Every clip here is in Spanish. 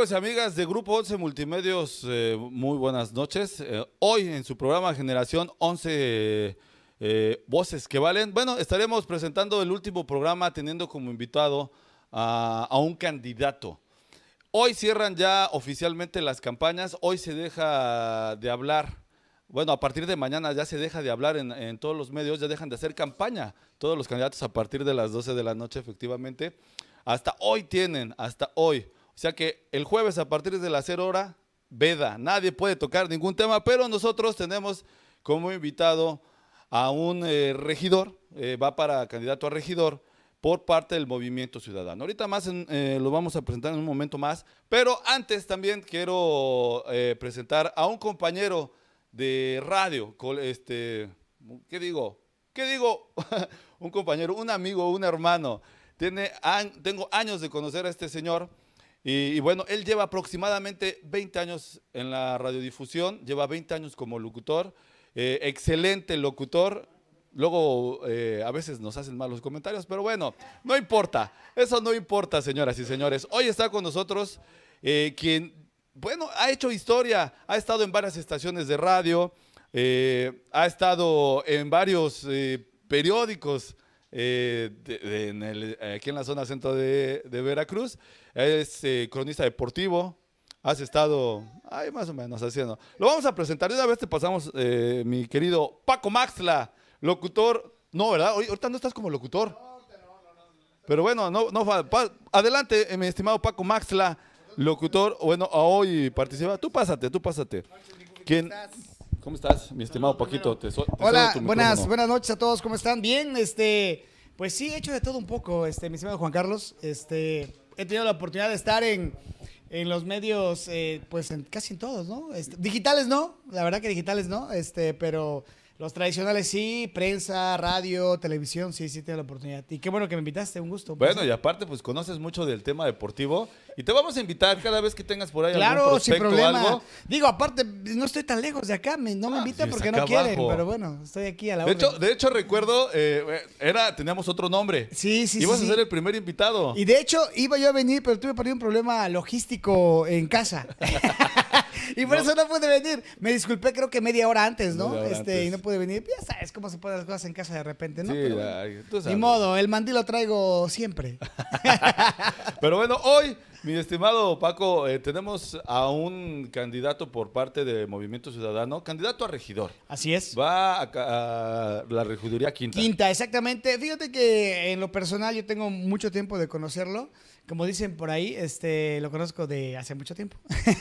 Amigos y amigas de Grupo 11 Multimedios, eh, muy buenas noches. Eh, hoy en su programa Generación 11 eh, Voces que Valen, bueno, estaremos presentando el último programa teniendo como invitado a, un candidato. Hoy cierran ya oficialmente las campañas, hoy se deja de hablar bueno, a partir de mañana ya se deja de hablar en, en, todos los medios, ya dejan de hacer campaña todos los candidatos a partir de las 12 de la noche, efectivamente. Hasta hoy tienen, hasta hoy, sea que el jueves a partir de las 0 hora, veda. Nadie puede tocar ningún tema, pero nosotros tenemos como invitado a un eh, regidor, eh, va para candidato a regidor por parte del Movimiento Ciudadano. Ahorita más eh, lo vamos a presentar en un momento más, pero antes también quiero presentar a un compañero de radio, este, ¿qué digo? ¿Qué digo? un compañero, un amigo, un hermano. Tiene, tengo años de conocer a este señor y, bueno, él lleva aproximadamente 20 años en la radiodifusión, lleva 20 años como locutor, eh, excelente locutor. Luego eh, a veces nos hacen malos comentarios, pero bueno, no importa. Eso no importa, señoras y señores. Hoy está con nosotros eh, quien, bueno, ha hecho historia, ha estado en varias estaciones de radio, ha estado en varios periódicos eh, de, aquí en la zona centro de, Veracruz. Es eh, cronista deportivo. Has estado, ahí más o menos haciendo. Lo vamos a presentar. una vez te pasamos, eh, mi querido Paco Maxla, locutor. No, ¿verdad? Ahorita no estás como locutor. Pero bueno, no, no, adelante, mi estimado Paco Maxla, locutor. Bueno, hoy participa. Tú pásate, tú pásate. ¿Quién, ¿Cómo estás, mi estimado Paquito? Hola, buenas, buenas noches a todos. ¿Cómo están? Bien, este, pues sí, he hecho de todo un poco, este, mi estimado Juan Carlos. Este, he tenido la oportunidad de estar en, en los medios, eh, pues en, casi en todos, ¿no? Este, digitales no, la verdad que digitales no, este, pero los tradicionales sí, prensa, radio, televisión, sí, sí, tengo la oportunidad. Y qué bueno que me invitaste, un gusto. Bueno, y aparte, pues conoces mucho del tema deportivo y te vamos a invitar cada vez que tengas por ahí algún prospecto sin problema. algo. Digo, aparte, no estoy tan lejos de acá, me, no me ah, invitan porque no quieren, pero bueno, estoy aquí a la hora. De hecho, recuerdo, eh, era, teníamos otro nombre. Sí, sí, sí. Ibas a ser el primer invitado. Y de hecho, iba yo a venir, pero tuve para un problema logístico en casa. y por eso no pude venir. Me disculpé creo que media hora antes, ¿no? este, y no pude venir. Ya sabes cómo se ponen las cosas en casa de repente, ¿no? Ni modo, el mandí lo traigo siempre. Pero bueno, hoy, mi estimado Paco, eh, tenemos a un candidato por parte de Movimiento Ciudadano, candidato a regidor. Así es. Va a, a la regiduría quinta. Quinta, exactamente. Fíjate que en lo personal yo tengo mucho tiempo de conocerlo como dicen por ahí, este, lo conozco de hace mucho tiempo.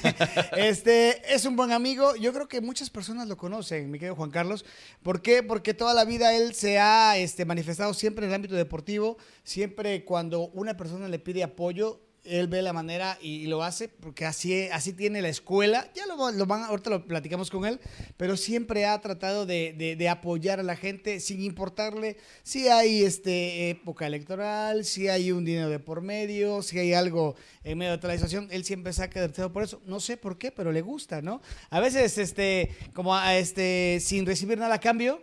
este, es un buen amigo. Yo creo que muchas personas lo conocen, mi querido Juan Carlos. ¿Por qué? Porque toda la vida él se ha este, manifestado siempre en el ámbito deportivo. Siempre cuando una persona le pide apoyo, él ve la manera y, lo hace porque así, así tiene la escuela. Ya lo, lo, van, ahorita lo platicamos con él, pero siempre ha tratado de, de, apoyar a la gente sin importarle si hay este, época electoral, si hay un dinero de por medio, si hay algo en medio de situación, Él siempre saca del por eso. No sé por qué, pero le gusta, ¿no? A veces, este, como a, este, sin recibir nada a cambio,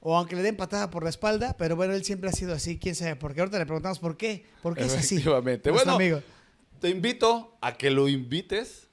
o aunque le den patada por la espalda, pero bueno, él siempre ha sido así, quién sabe, porque ahorita le preguntamos por qué, por qué es así. Bueno, amigo. te invito a que lo invites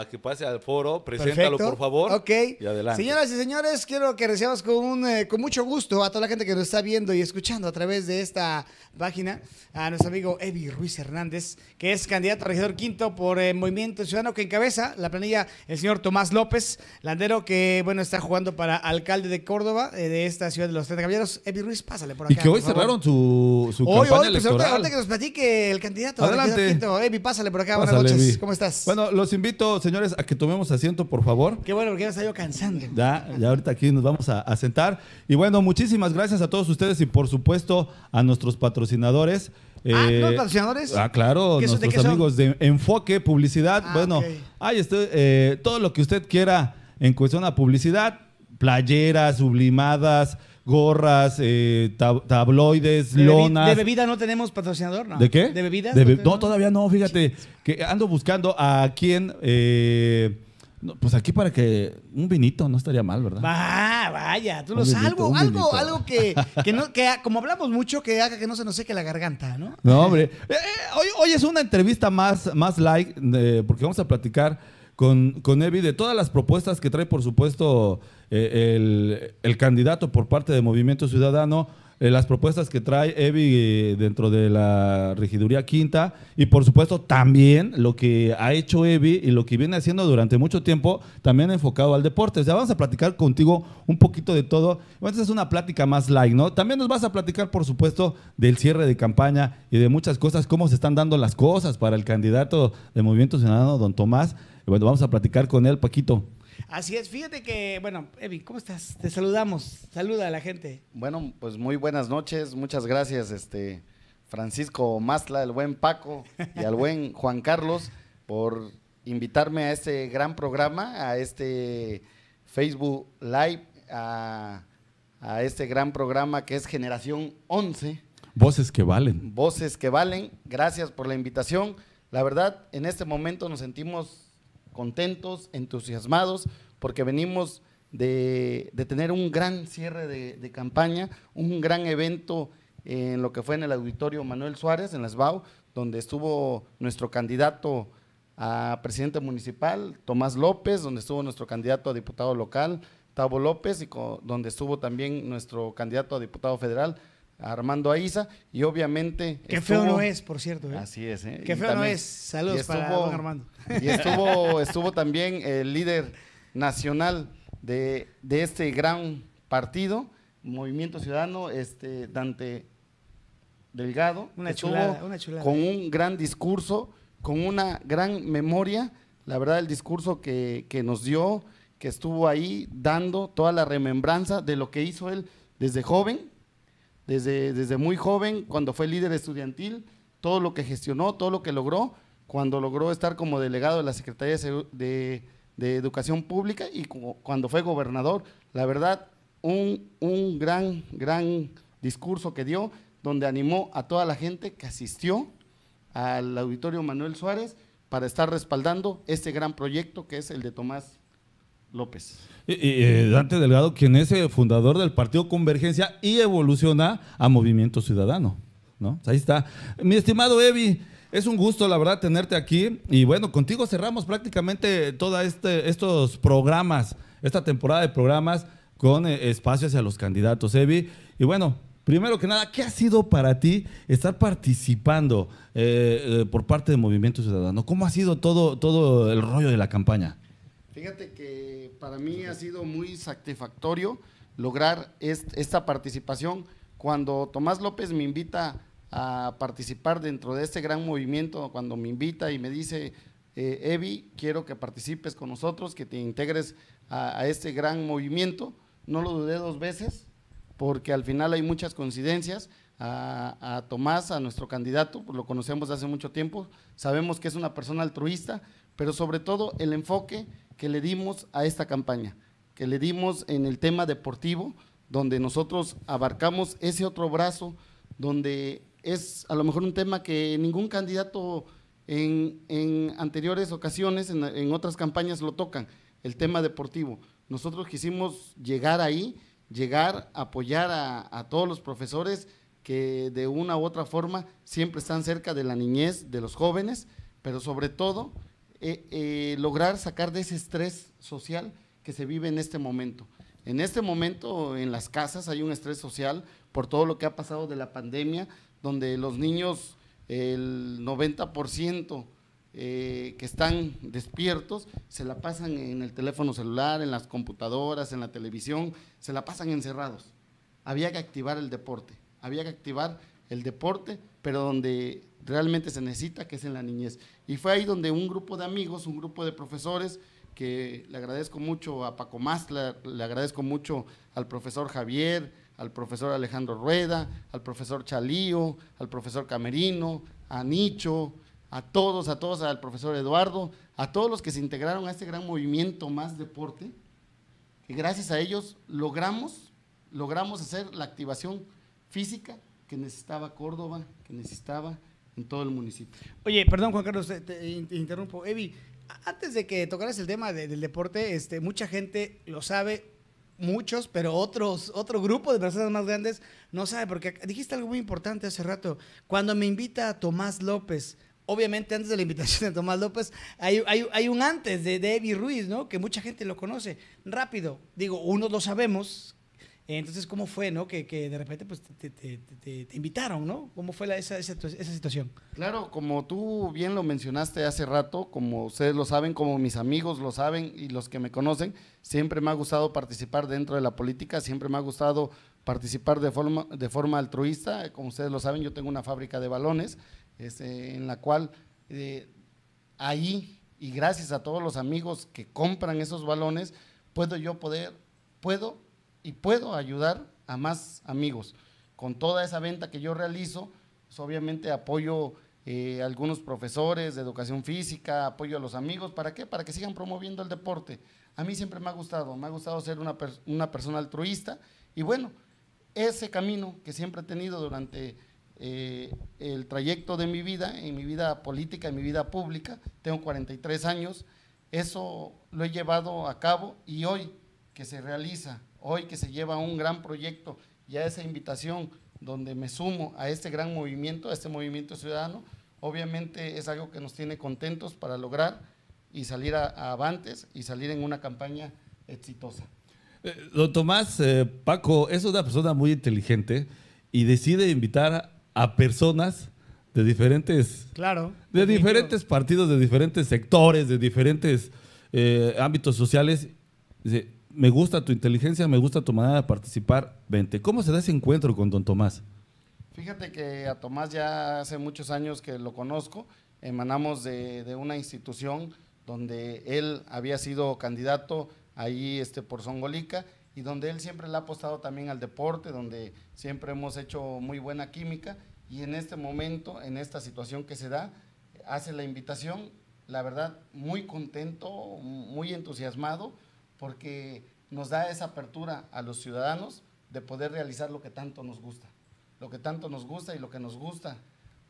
a que pase al foro. Preséntalo, por favor. Ok. Y adelante. Señoras y señores, quiero que recibamos con, eh, con mucho gusto a toda la gente que nos está viendo y escuchando a través de esta página a nuestro amigo Evi Ruiz Hernández, que es candidato a regidor quinto por el eh, Movimiento Ciudadano, que encabeza la planilla el señor Tomás López Landero, que, bueno, está jugando para alcalde de Córdoba, eh, de esta ciudad de los 30 caballeros. Evi Ruiz, pásale por acá. Y que hoy cerraron su, hoy, hoy, pues, que nos platique el candidato. Adelante. Evi, pásale por acá. Buenas noches. ¿Cómo estás? Bueno, los invito señores, a que tomemos asiento, por favor. Qué bueno, porque ya se está yo cansando. Ya, ya ahorita aquí nos vamos a, sentar. Y bueno, muchísimas gracias a todos ustedes y por supuesto a nuestros patrocinadores. ah, los eh, patrocinadores? Ah, claro, nuestros amigos de Enfoque, Publicidad. Ah, bueno, ahí está eh, todo lo que usted quiera en cuestión a publicidad, playeras, sublimadas, gorras, eh, tabloides, lonas. De bebida no tenemos patrocinador, ¿no? ¿De qué? ¿De bebidas? no, todavía no, fíjate. Que ando buscando a quién. Eh, pues aquí para que un vinito no estaría mal, ¿verdad? Ah, vaya, tú lo sabes. Algo, algo, algo que, no, como hablamos mucho, que haga que no se nos seque la garganta, ¿no? No, hombre. Eh, hoy, hoy, es una entrevista más, más like, porque vamos a platicar con, con Evi de todas las propuestas que trae, por supuesto, eh, el, candidato por parte de Movimiento Ciudadano, eh, las propuestas que trae Evi eh, dentro de la regiduría quinta y por supuesto también lo que ha hecho Evi y lo que viene haciendo durante mucho tiempo, también enfocado al deporte. O sea, vamos a platicar contigo un poquito de todo. Bueno, es una plática más light, ¿no? También nos vas a platicar, por supuesto, del cierre de campaña y de muchas cosas, cómo se están dando las cosas para el candidato de Movimiento Ciudadano, don Tomás. Bueno, vamos a platicar con él, Paquito. Así es, fíjate que, bueno, Evi, ¿cómo estás? Te saludamos, saluda a la gente. Bueno, pues muy buenas noches, muchas gracias, este Francisco Mazla, el buen Paco y al buen Juan Carlos por invitarme a este gran programa, a este Facebook Live, a, a este gran programa que es Generación 11. Voces que valen. Voces que valen, gracias por la invitación. La verdad, en este momento nos sentimos contentos, entusiasmados, porque venimos de, tener un gran cierre de, campaña, un gran evento en lo que fue en el auditorio Manuel Suárez, en las BAU, donde estuvo nuestro candidato a presidente municipal, Tomás López, donde estuvo nuestro candidato a diputado local, Tavo López, y donde estuvo también nuestro candidato a diputado federal, Armando Aiza y obviamente... Qué feo no es, por cierto. ¿eh? Así es. ¿eh? Qué feo no es. Saludos para Armando. Y estuvo, estuvo también el líder nacional de, este gran partido, Movimiento Ciudadano, este, Dante Delgado. Con un gran discurso, con una gran memoria. La verdad, el discurso que, que nos dio, que estuvo ahí dando toda la remembranza de lo que hizo él desde joven desde, muy joven, cuando fue líder estudiantil, todo lo que gestionó, todo lo que logró, cuando logró estar como delegado de la Secretaría de, de Educación Pública y cuando fue gobernador. La verdad, un, un gran, gran discurso que dio, donde animó a toda la gente que asistió al auditorio Manuel Suárez para estar respaldando este gran proyecto que es el de Tomás López. Y, eh, Dante Delgado, quien es el eh, fundador del Partido Convergencia y evoluciona a Movimiento Ciudadano. ¿no? Pues ahí está. Mi estimado Evi, es un gusto, la verdad, tenerte aquí. Y bueno, contigo cerramos prácticamente todos este, estos programas, esta temporada de programas con eh, espacios a los candidatos, Evi. Y bueno, primero que nada, ¿qué ha sido para ti estar participando por parte de Movimiento Ciudadano? ¿Cómo ha sido todo, todo el rollo de la campaña? Fíjate que para mí ha sido muy satisfactorio lograr esta participación. Cuando Tomás López me invita a participar dentro de este gran movimiento, cuando me invita y me dice, eh, Evi, quiero que participes con nosotros, que te integres a, este gran movimiento, no lo dudé dos veces, porque al final hay muchas coincidencias. A, Tomás, a nuestro candidato, pues lo conocemos hace mucho tiempo, sabemos que es una persona altruista, pero sobre todo el enfoque que le dimos a esta campaña, que le dimos en el tema deportivo, donde nosotros abarcamos ese otro brazo, donde es a lo mejor un tema que ningún candidato en, anteriores ocasiones, en, otras campañas lo tocan, el tema deportivo. Nosotros quisimos llegar ahí, llegar, apoyar a, a, todos los profesores que de una u otra forma siempre están cerca de la niñez, de los jóvenes, pero sobre todo eh, eh, lograr sacar de ese estrés social que se vive en este momento. En este momento en las casas hay un estrés social por todo lo que ha pasado de la pandemia, donde los niños, el 90% eh, que están despiertos, se la pasan en el teléfono celular, en las computadoras, en la televisión, se la pasan encerrados. Había que activar el deporte, había que activar el deporte, pero donde realmente se necesita, que es en la niñez. Y fue ahí donde un grupo de amigos, un grupo de profesores, que le agradezco mucho a Paco Más, le agradezco mucho al profesor Javier, al profesor Alejandro Rueda, al profesor Chalío, al profesor Camerino, a Nicho, a todos, a todos, al profesor Eduardo, a todos los que se integraron a este gran movimiento Más Deporte, que gracias a ellos logramos, logramos hacer la activación física que necesitaba Córdoba, que necesitaba en todo el municipio. Oye, perdón Juan Carlos, te, interrumpo. Evi, antes de que tocaras el tema del deporte, este, mucha gente lo sabe, muchos, pero otros, otro grupo de personas más grandes no sabe, porque dijiste algo muy importante hace rato. Cuando me invita Tomás López, obviamente antes de la invitación de Tomás López, hay, un antes de, de Evi Ruiz, ¿no? Que mucha gente lo conoce. Rápido, digo, uno lo sabemos, entonces, ¿cómo fue, no? Que, de repente pues, te, invitaron, ¿no? ¿Cómo fue esa, situación? Claro, como tú bien lo mencionaste hace rato, como ustedes lo saben, como mis amigos lo saben y los que me conocen, siempre me ha gustado participar dentro de la política, siempre me ha gustado participar de forma, de forma altruista. Como ustedes lo saben, yo tengo una fábrica de balones este, en la cual eh, ahí, y gracias a todos los amigos que compran esos balones, puedo yo poder, puedo y puedo ayudar a más amigos. Con toda esa venta que yo realizo, pues, obviamente apoyo a eh, algunos profesores de educación física, apoyo a los amigos, ¿para qué? Para que sigan promoviendo el deporte. A mí siempre me ha gustado, me ha gustado ser una, una persona altruista y bueno, ese camino que siempre he tenido durante eh, el trayecto de mi vida, en mi vida política, en mi vida pública, tengo 43 años, eso lo he llevado a cabo y hoy que se realiza hoy que se lleva un gran proyecto y a esa invitación donde me sumo a este gran movimiento, a este movimiento ciudadano, obviamente es algo que nos tiene contentos para lograr y salir a, avantes y salir en una campaña exitosa. Eh, don Tomás, eh, Paco es una persona muy inteligente y decide invitar a personas de diferentes, claro, de diferentes partidos, de diferentes sectores, de diferentes eh, ámbitos sociales me gusta tu inteligencia, me gusta tu manera de participar, vente. ¿Cómo se da ese encuentro con don Tomás? Fíjate que a Tomás ya hace muchos años que lo conozco, emanamos de, una institución donde él había sido candidato ahí este, por Songolica y donde él siempre le ha apostado también al deporte, donde siempre hemos hecho muy buena química y en este momento, en esta situación que se da, hace la invitación, la verdad, muy contento, muy entusiasmado porque nos da esa apertura a los ciudadanos de poder realizar lo que tanto nos gusta. Lo que tanto nos gusta y lo que nos gusta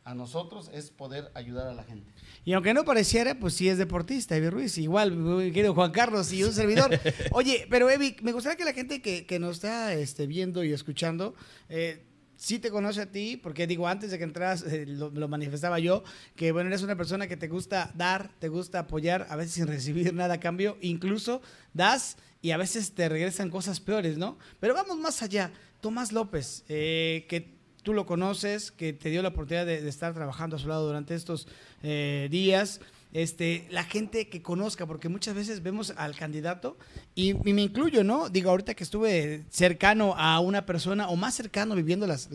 a nosotros es poder ayudar a la gente. Y aunque no pareciera, pues sí es deportista, Evi Ruiz, igual, querido Juan Carlos y un servidor. Oye, pero Evi, me gustaría que la gente que, que nos está este, viendo y escuchando eh, si te conoce a ti, porque digo, antes de que entras eh, lo, manifestaba yo, que bueno, eres una persona que te gusta dar, te gusta apoyar, a veces sin recibir nada a cambio, incluso das y a veces te regresan cosas peores, ¿no? Pero vamos más allá. Tomás López, eh, que tú lo conoces, que te dio la oportunidad de, estar trabajando a su lado durante estos eh, días este, la gente que conozca, porque muchas veces vemos al candidato y, me incluyo, ¿no? Digo, ahorita que estuve cercano a una persona o más cercano viviendo las,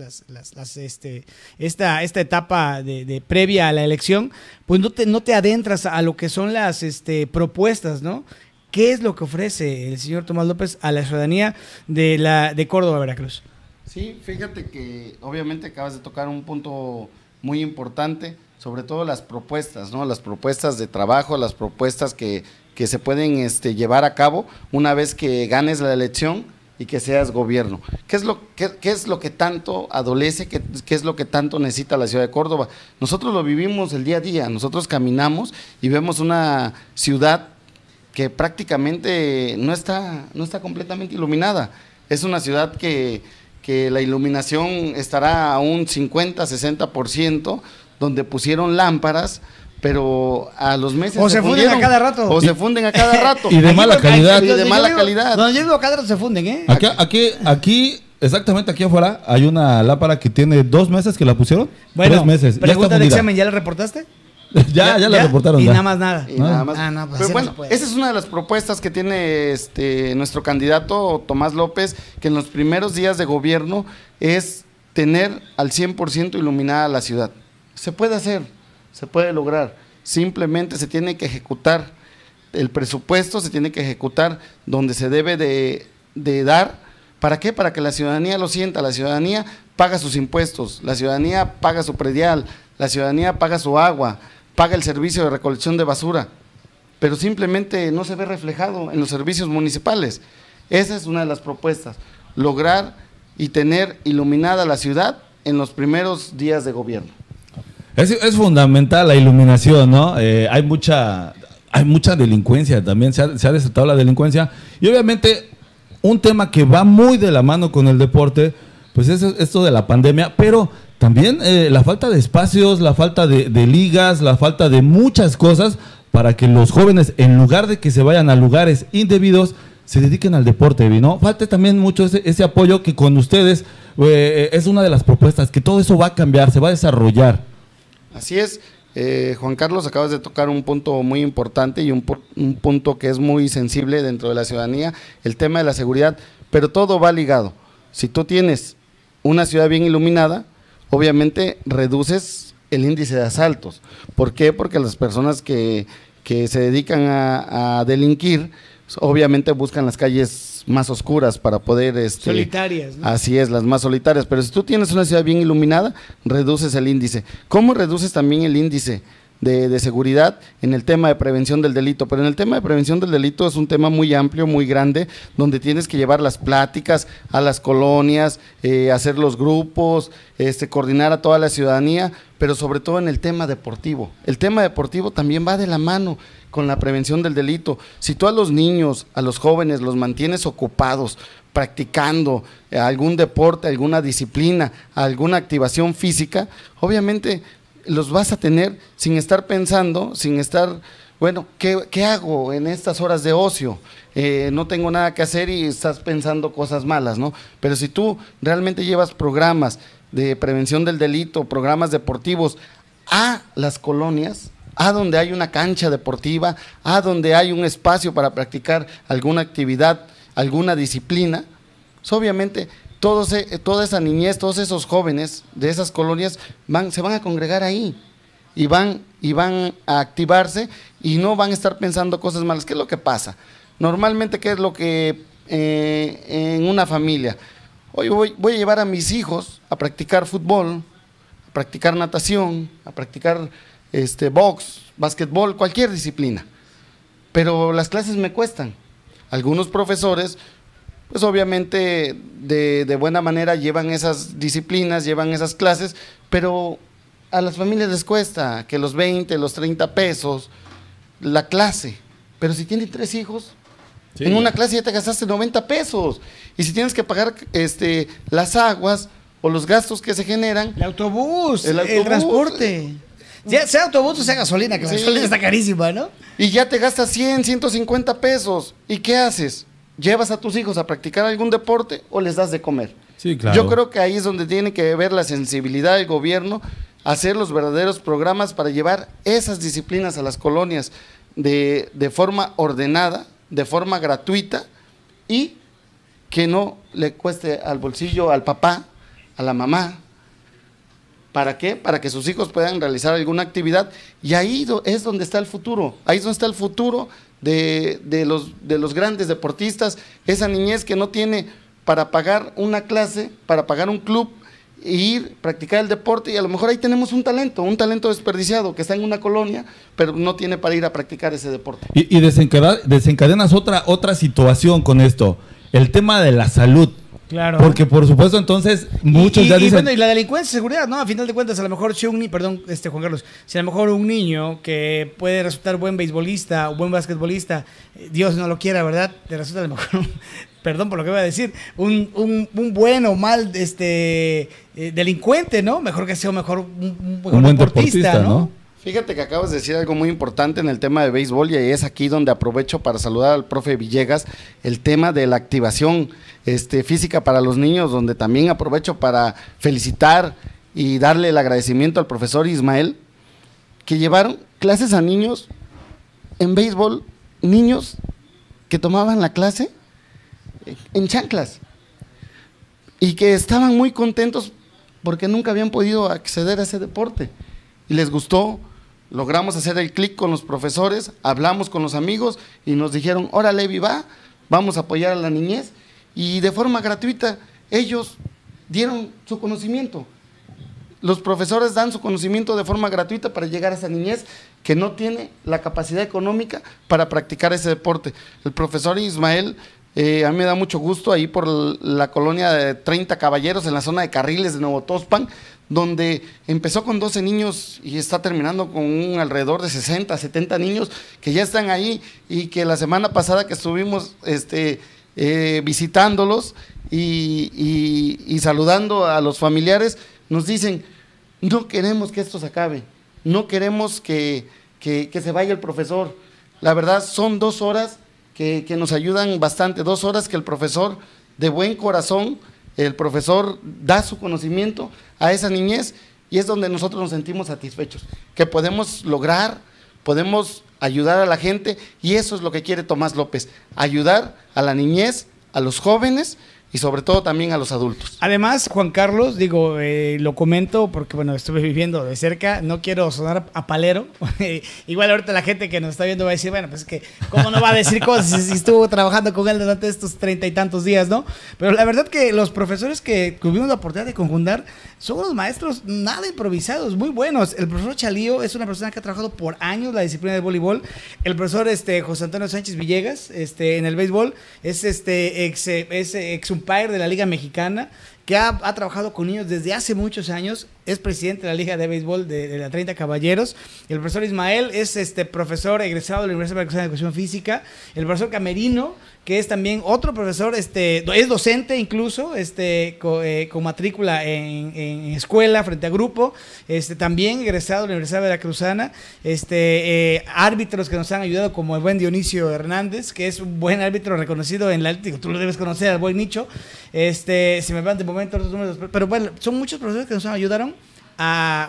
este, esta, esta etapa de, previa a la elección, pues no te, no te adentras a lo que son las este, propuestas, ¿no? ¿Qué es lo que ofrece el señor Tomás López a la ciudadanía de, la, de Córdoba, Veracruz? Sí, fíjate que obviamente acabas de tocar un punto muy importante sobre todo las propuestas, ¿no? Las propuestas de trabajo, las propuestas que, se pueden este, llevar a cabo una vez que ganes la elección y que seas gobierno. ¿Qué es lo, qué, es lo que tanto adolece? Qué, qué, es lo que tanto necesita la ciudad de Córdoba? Nosotros lo vivimos el día a día, nosotros caminamos y vemos una ciudad que prácticamente no está, no está completamente iluminada. Es una ciudad que, que la iluminación estará a un 50, 60%, donde pusieron lámparas pero a los meses o se, funden a cada rato o se funden a cada rato y de mala calidad y de mala calidad donde yo a cada rato se funden eh aquí aquí aquí exactamente aquí afuera hay una lámpara que tiene dos meses que la pusieron bueno, tres meses pregunta de examen ya la reportaste ya, ya, la reportaron. Y nada más nada. Y nada ah. más. Ah, pues pero bueno, esa es una de las propuestas que tiene este nuestro candidato Tomás López, que en los primeros días de gobierno es tener al 100% iluminada la ciudad. Se puede hacer, se puede lograr. Simplemente se tiene que ejecutar el presupuesto, se tiene que ejecutar donde se debe de, dar. ¿Para qué? Para que la ciudadanía lo sienta. La ciudadanía paga sus impuestos, la ciudadanía paga su predial, la ciudadanía paga su agua, paga el servicio de recolección de basura, pero simplemente no se ve reflejado en los servicios municipales. Esa es una de las propuestas, lograr y tener iluminada la ciudad en los primeros días de gobierno. Es, fundamental la iluminación, ¿no? Eh, hay mucha hay mucha delincuencia también, se ha, desatado la delincuencia. Y obviamente un tema que va muy de la mano con el deporte, pues es esto de la pandemia, pero también eh, la falta de espacios, la falta de, ligas, la falta de muchas cosas para que los jóvenes, en lugar de que se vayan a lugares indebidos, se dediquen al deporte, ¿no? Falta también mucho ese, apoyo que con ustedes eh, es una de las propuestas, que todo eso va a cambiar, se va a desarrollar. Así es. Eh, Juan Carlos, acabas de tocar un punto muy importante y un, punto que es muy sensible dentro de la ciudadanía, el tema de la seguridad, pero todo va ligado. Si tú tienes una ciudad bien iluminada, obviamente reduces el índice de asaltos. ¿Por qué? Porque las personas que, se dedican a delinquir, pues, obviamente buscan las calles más oscuras para poder... Este, solitarias. Así es, las más solitarias. Pero si tú tienes una ciudad bien iluminada, reduces el índice. ¿Cómo reduces también el índice? De, seguridad en el tema de prevención del delito. Pero en el tema de prevención del delito es un tema muy amplio, muy grande, donde tienes que llevar las pláticas a las colonias, eh, hacer los grupos, este, coordinar a toda la ciudadanía, pero sobre todo en el tema deportivo. El tema deportivo también va de la mano con la prevención del delito. Si tú a los niños, a los jóvenes, los mantienes ocupados, practicando eh, algún deporte, alguna disciplina, alguna activación física, obviamente los vas a tener sin estar pensando, sin estar, bueno, ¿qué, hago en estas horas de ocio? Eh, no tengo nada que hacer y estás pensando cosas malas, ¿no? Pero si tú realmente llevas programas de prevención del delito, programas deportivos a las colonias, a donde hay una cancha deportiva, a donde hay un espacio para practicar alguna actividad, alguna disciplina. Pues obviamente, todos, e, toda esa niñez, todos esos jóvenes de esas colonias van, se van a congregar ahí y van, y van a activarse y no van a estar pensando cosas malas. ¿Qué es lo que pasa? Normalmente, ¿qué es lo que eh, en una familia? Hoy voy, voy a llevar a mis hijos a practicar fútbol, a practicar natación, a practicar este, box, básquetbol cualquier disciplina. Pero las clases me cuestan. Algunos profesores, pues obviamente de, de buena manera llevan esas disciplinas, llevan esas clases, pero a las familias les cuesta que los 20, los 30 pesos, la clase. Pero si tiene tres hijos, en una clase ya te gastaste 90 pesos. Y si tienes que pagar este, las aguas o los gastos que se generan. El autobús, el, autobús, el transporte. Ya sea autobús o sea gasolina, que la gasolina está carísima, ¿no? Y ya te gastas 100, 150 pesos. ¿Y qué haces? ¿Llevas a tus hijos a practicar algún deporte o les das de comer? Sí, claro. Yo creo que ahí es donde tiene que ver la sensibilidad del gobierno, hacer los verdaderos programas para llevar esas disciplinas a las colonias de, de forma ordenada, de forma gratuita y que no le cueste al bolsillo, al papá, a la mamá, ¿Para qué? Para que sus hijos puedan realizar alguna actividad. Y ahí es donde está el futuro. Ahí es donde está el futuro de, los, de los grandes deportistas. Esa niñez que no tiene para pagar una clase, para pagar un club, e ir, practicar el deporte. Y a lo mejor ahí tenemos un talento, un talento desperdiciado que está en una colonia, pero no tiene para ir a practicar ese deporte. Y, y desencadenas otra, otra situación con esto. El tema de la salud. Claro. Porque por supuesto entonces muchos y, ya dicen... Y, la delincuencia, seguridad, ¿no? A final de cuentas, a lo mejor si perdón, este Juan Carlos, si a lo mejor un niño que puede resultar buen beisbolista o buen basquetbolista, eh, Dios no lo quiera, ¿verdad? Te resulta a lo mejor, perdón por lo que voy a decir, un, un, un buen o mal este, eh, delincuente, ¿no? Mejor que sea mejor, un, mejor un buen deportista, ¿no? Fíjate que acabas de decir algo muy importante en el tema de béisbol y es aquí donde aprovecho para saludar al profe Villegas el tema de la activación este, física para los niños, donde también aprovecho para felicitar y darle el agradecimiento al profesor Ismael, que llevaron clases a niños en béisbol, niños que tomaban la clase en chanclas y que estaban muy contentos porque nunca habían podido acceder a ese deporte y les gustó logramos hacer el clic con los profesores, hablamos con los amigos y nos dijeron, órale, viva, vamos a apoyar a la niñez. Y de forma gratuita, ellos dieron su conocimiento. Los profesores dan su conocimiento de forma gratuita para llegar a esa niñez que no tiene la capacidad económica para practicar ese deporte. El profesor Ismael eh, a mí me da mucho gusto ahí por la colonia de 30 caballeros en la zona de Carriles de Nuevo Tospan, donde empezó con 12 niños y está terminando con un alrededor de 60, 70 niños que ya están ahí y que la semana pasada que estuvimos este, eh, visitándolos y, saludando a los familiares, nos dicen, no queremos que esto se acabe, no queremos que, se vaya el profesor. La verdad, son dos horas que, nos ayudan bastante, dos horas que el profesor de buen corazón, el profesor da su conocimiento a esa niñez y es donde nosotros nos sentimos satisfechos, que podemos lograr, podemos ayudar a la gente y eso es lo que quiere Tomás López, ayudar a la niñez, a los jóvenes y sobre todo también a los adultos. Además, Juan Carlos, digo, eh, lo comento porque, bueno, estuve viviendo de cerca, no quiero sonar a palero. Igual ahorita la gente que nos está viendo va a decir, bueno, pues que, ¿cómo no va a decir cosas si estuvo trabajando con él durante estos treinta y tantos días, no? Pero la verdad que los profesores que tuvimos la oportunidad de conjuntar son unos maestros nada improvisados, muy buenos. El profesor Chalío es una persona que ha trabajado por años la disciplina de voleibol. El profesor este, José Antonio Sánchez Villegas, este, en el béisbol, es este ex, eh, es ex de la Liga Mexicana que ha, ha, trabajado con ellos desde hace muchos años es presidente de la Liga de Béisbol de, la 30 Caballeros. El profesor Ismael es este profesor egresado de la Universidad Veracruzana de Educación Física. El profesor Camerino, que es también otro profesor, este, es docente incluso, este, eh, con, matrícula en, escuela frente a grupo, este, también egresado de la Universidad Veracruzana, este, eh, árbitros que nos han ayudado como el buen Dionisio Hernández, que es un buen árbitro reconocido en la, tú lo debes conocer, al buen nicho, este, se me van de momento números, pero bueno, son muchos profesores que nos han ayudado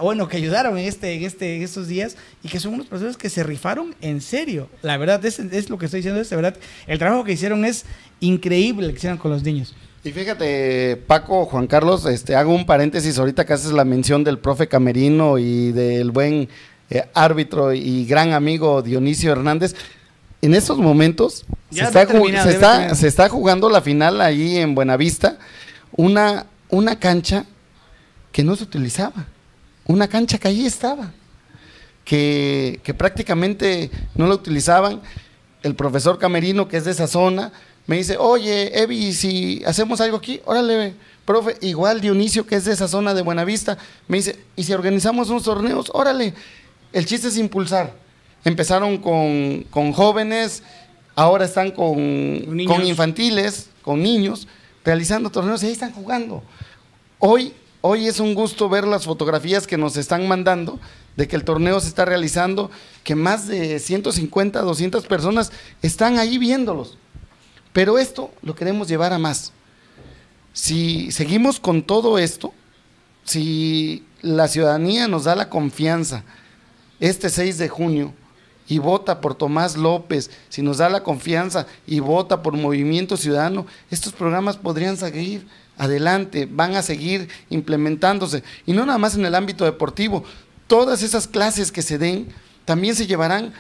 bueno, que ayudaron en, este, en, este, estos días y que son unos personas que se rifaron en serio. La verdad, es, lo que estoy diciendo, es verdad. El trabajo que hicieron es increíble, lo que hicieron con los niños. Y fíjate, Paco, Juan Carlos, este, hago un paréntesis ahorita que haces la mención del profe Camerino y del buen eh, árbitro y gran amigo Dionisio Hernández. En estos momentos se está, se, está, se está, jugando la final ahí en Buenavista, una, una cancha que no se utilizaba una cancha que allí estaba, que, prácticamente no la utilizaban. El profesor Camerino, que es de esa zona, me dice, oye, Evi, si hacemos algo aquí, órale, profe, igual Dionisio, que es de esa zona de Buenavista, me dice, y si organizamos unos torneos, órale, el chiste es impulsar. Empezaron con, jóvenes, ahora están con, con, infantiles, con niños, realizando torneos y ahí están jugando. Hoy Hoy es un gusto ver las fotografías que nos están mandando de que el torneo se está realizando, que más de 150, 200 personas están ahí viéndolos. Pero esto lo queremos llevar a más. Si seguimos con todo esto, si la ciudadanía nos da la confianza este 6 de junio y vota por Tomás López, si nos da la confianza y vota por Movimiento Ciudadano, estos programas podrían seguir adelante, van a seguir implementándose. Y no nada más en el ámbito deportivo, todas esas clases que se den, también se llevarán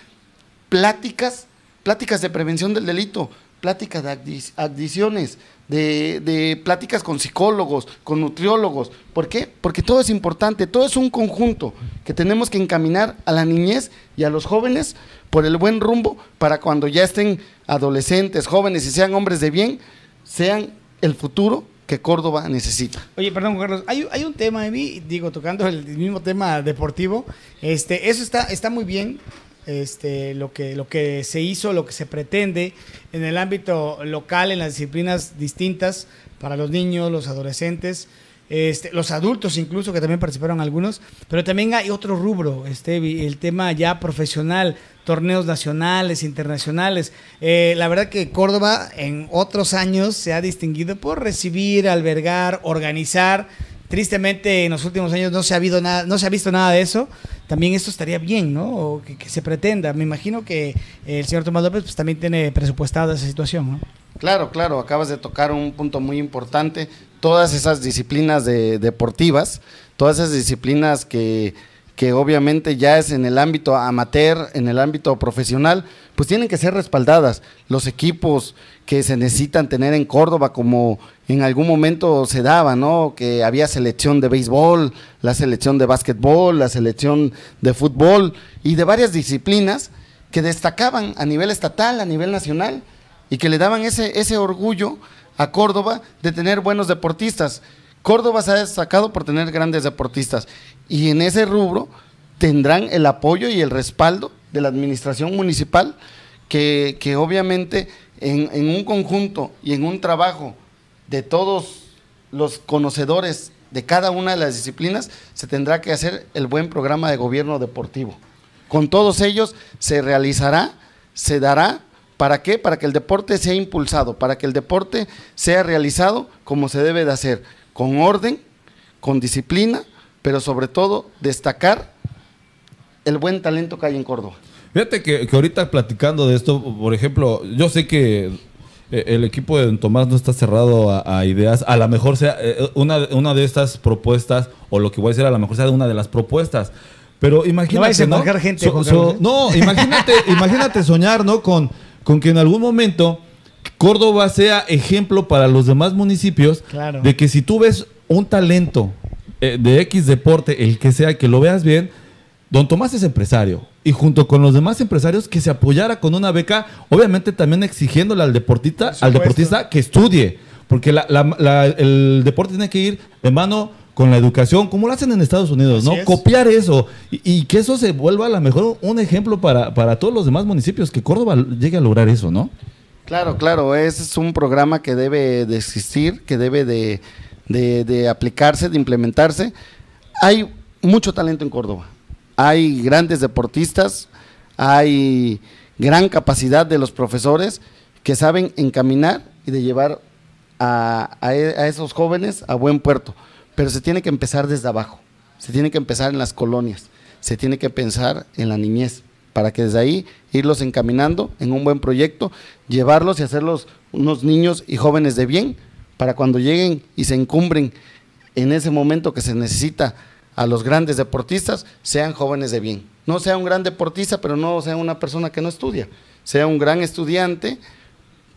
pláticas, pláticas de prevención del delito, pláticas de adiciones, de, de, pláticas con psicólogos, con nutriólogos. ¿Por qué? Porque todo es importante, todo es un conjunto que tenemos que encaminar a la niñez y a los jóvenes por el buen rumbo para cuando ya estén adolescentes, jóvenes y sean hombres de bien, sean el futuro que Córdoba necesita. Oye, perdón, Carlos, hay, un tema, mí, digo, tocando el mismo tema deportivo, este, eso está, está muy bien, este, lo, que, lo que se hizo, lo que se pretende en el ámbito local, en las disciplinas distintas, para los niños, los adolescentes, este, los adultos incluso, que también participaron algunos, pero también hay otro rubro, este, el tema ya profesional, torneos nacionales, internacionales. Eh, la verdad que Córdoba en otros años se ha distinguido por recibir, albergar, organizar. Tristemente en los últimos años no se ha, habido nada, no se ha visto nada de eso. También esto estaría bien, ¿no? que, se pretenda. Me imagino que eh, el señor Tomás López pues, también tiene presupuestada esa situación, Claro, claro, acabas de tocar un punto muy importante todas esas disciplinas deportivas, todas esas disciplinas que, obviamente ya es en el ámbito amateur, en el ámbito profesional, pues tienen que ser respaldadas. Los equipos que se necesitan tener en Córdoba, como en algún momento se daba, ¿no? Que había selección de béisbol, la selección de básquetbol, la selección de fútbol y de varias disciplinas que destacaban a nivel estatal, a nivel nacional y que le daban ese, ese orgullo a Córdoba de tener buenos deportistas. Córdoba se ha destacado por tener grandes deportistas y en ese rubro tendrán el apoyo y el respaldo de la administración municipal que, obviamente en un conjunto y en un trabajo de todos los conocedores de cada una de las disciplinas se tendrá que hacer el buen programa de gobierno deportivo. Con todos ellos se realizará, se dará ¿Para qué? Para que el deporte sea impulsado, para que el deporte sea realizado como se debe de hacer, con orden, con disciplina, pero sobre todo destacar el buen talento que hay en Córdoba. Fíjate que, ahorita platicando de esto, por ejemplo, yo sé que eh, el equipo de Tomás no está cerrado a, ideas. A lo mejor sea eh, una, una, de estas propuestas, o lo que voy a decir, a lo mejor sea una de las propuestas. Pero imagínate. No vais gente. no, imagínate, imagínate soñar, ¿no? Con con que en algún momento Córdoba sea ejemplo para los demás municipios de que si tú ves un talento eh, de X deporte, el que sea, que lo veas bien, don Tomás es empresario. Y junto con los demás empresarios que se apoyara con una beca, obviamente también exigiéndole al deportista, al deportista que estudie. Porque el deporte tiene que ir de mano con la educación, como lo hacen en Estados Unidos, ¿no? Copiar eso y, que eso se vuelva a lo mejor un ejemplo para, todos los demás municipios, que Córdoba llegue a lograr eso, ¿no? Claro, claro, es un programa que debe de existir, que debe de, aplicarse, de implementarse. Hay mucho talento en Córdoba, hay grandes deportistas, hay gran capacidad de los profesores que saben encaminar y de llevar a e, esos jóvenes a buen puerto. Pero se tiene que empezar desde abajo, se tiene que empezar en las colonias, se tiene que pensar en la niñez, para que desde ahí irlos encaminando en un buen proyecto, llevarlos y hacerlos unos niños y jóvenes de bien, para cuando lleguen y se encumbren en ese momento que se necesita a los grandes deportistas, sean jóvenes de bien. No sea un gran deportista, pero no sea una persona que no estudia, sea un gran estudiante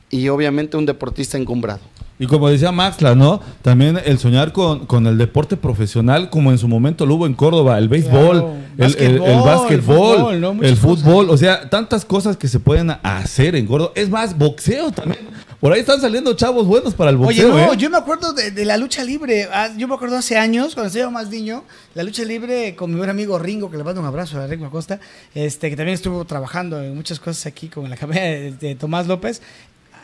y obviamente un deportista encumbrado. Y como decía Maxla, ¿no? También el soñar con, el deporte profesional, como en su momento lo hubo en Córdoba, el béisbol, el, básquetbol, el, fútbol, o sea, tantas cosas que se pueden hacer en Córdoba. Es más, boxeo también. Por ahí están saliendo chavos buenos para el boxeo. ¿eh? yo me acuerdo de, la lucha libre. Ah, yo me acuerdo hace años, cuando estaba más niño, la lucha libre con mi buen amigo Ringo, que le mando un abrazo a Ringo Acosta, este, que también estuvo trabajando en muchas cosas aquí, con la cabeza de, de Tomás López.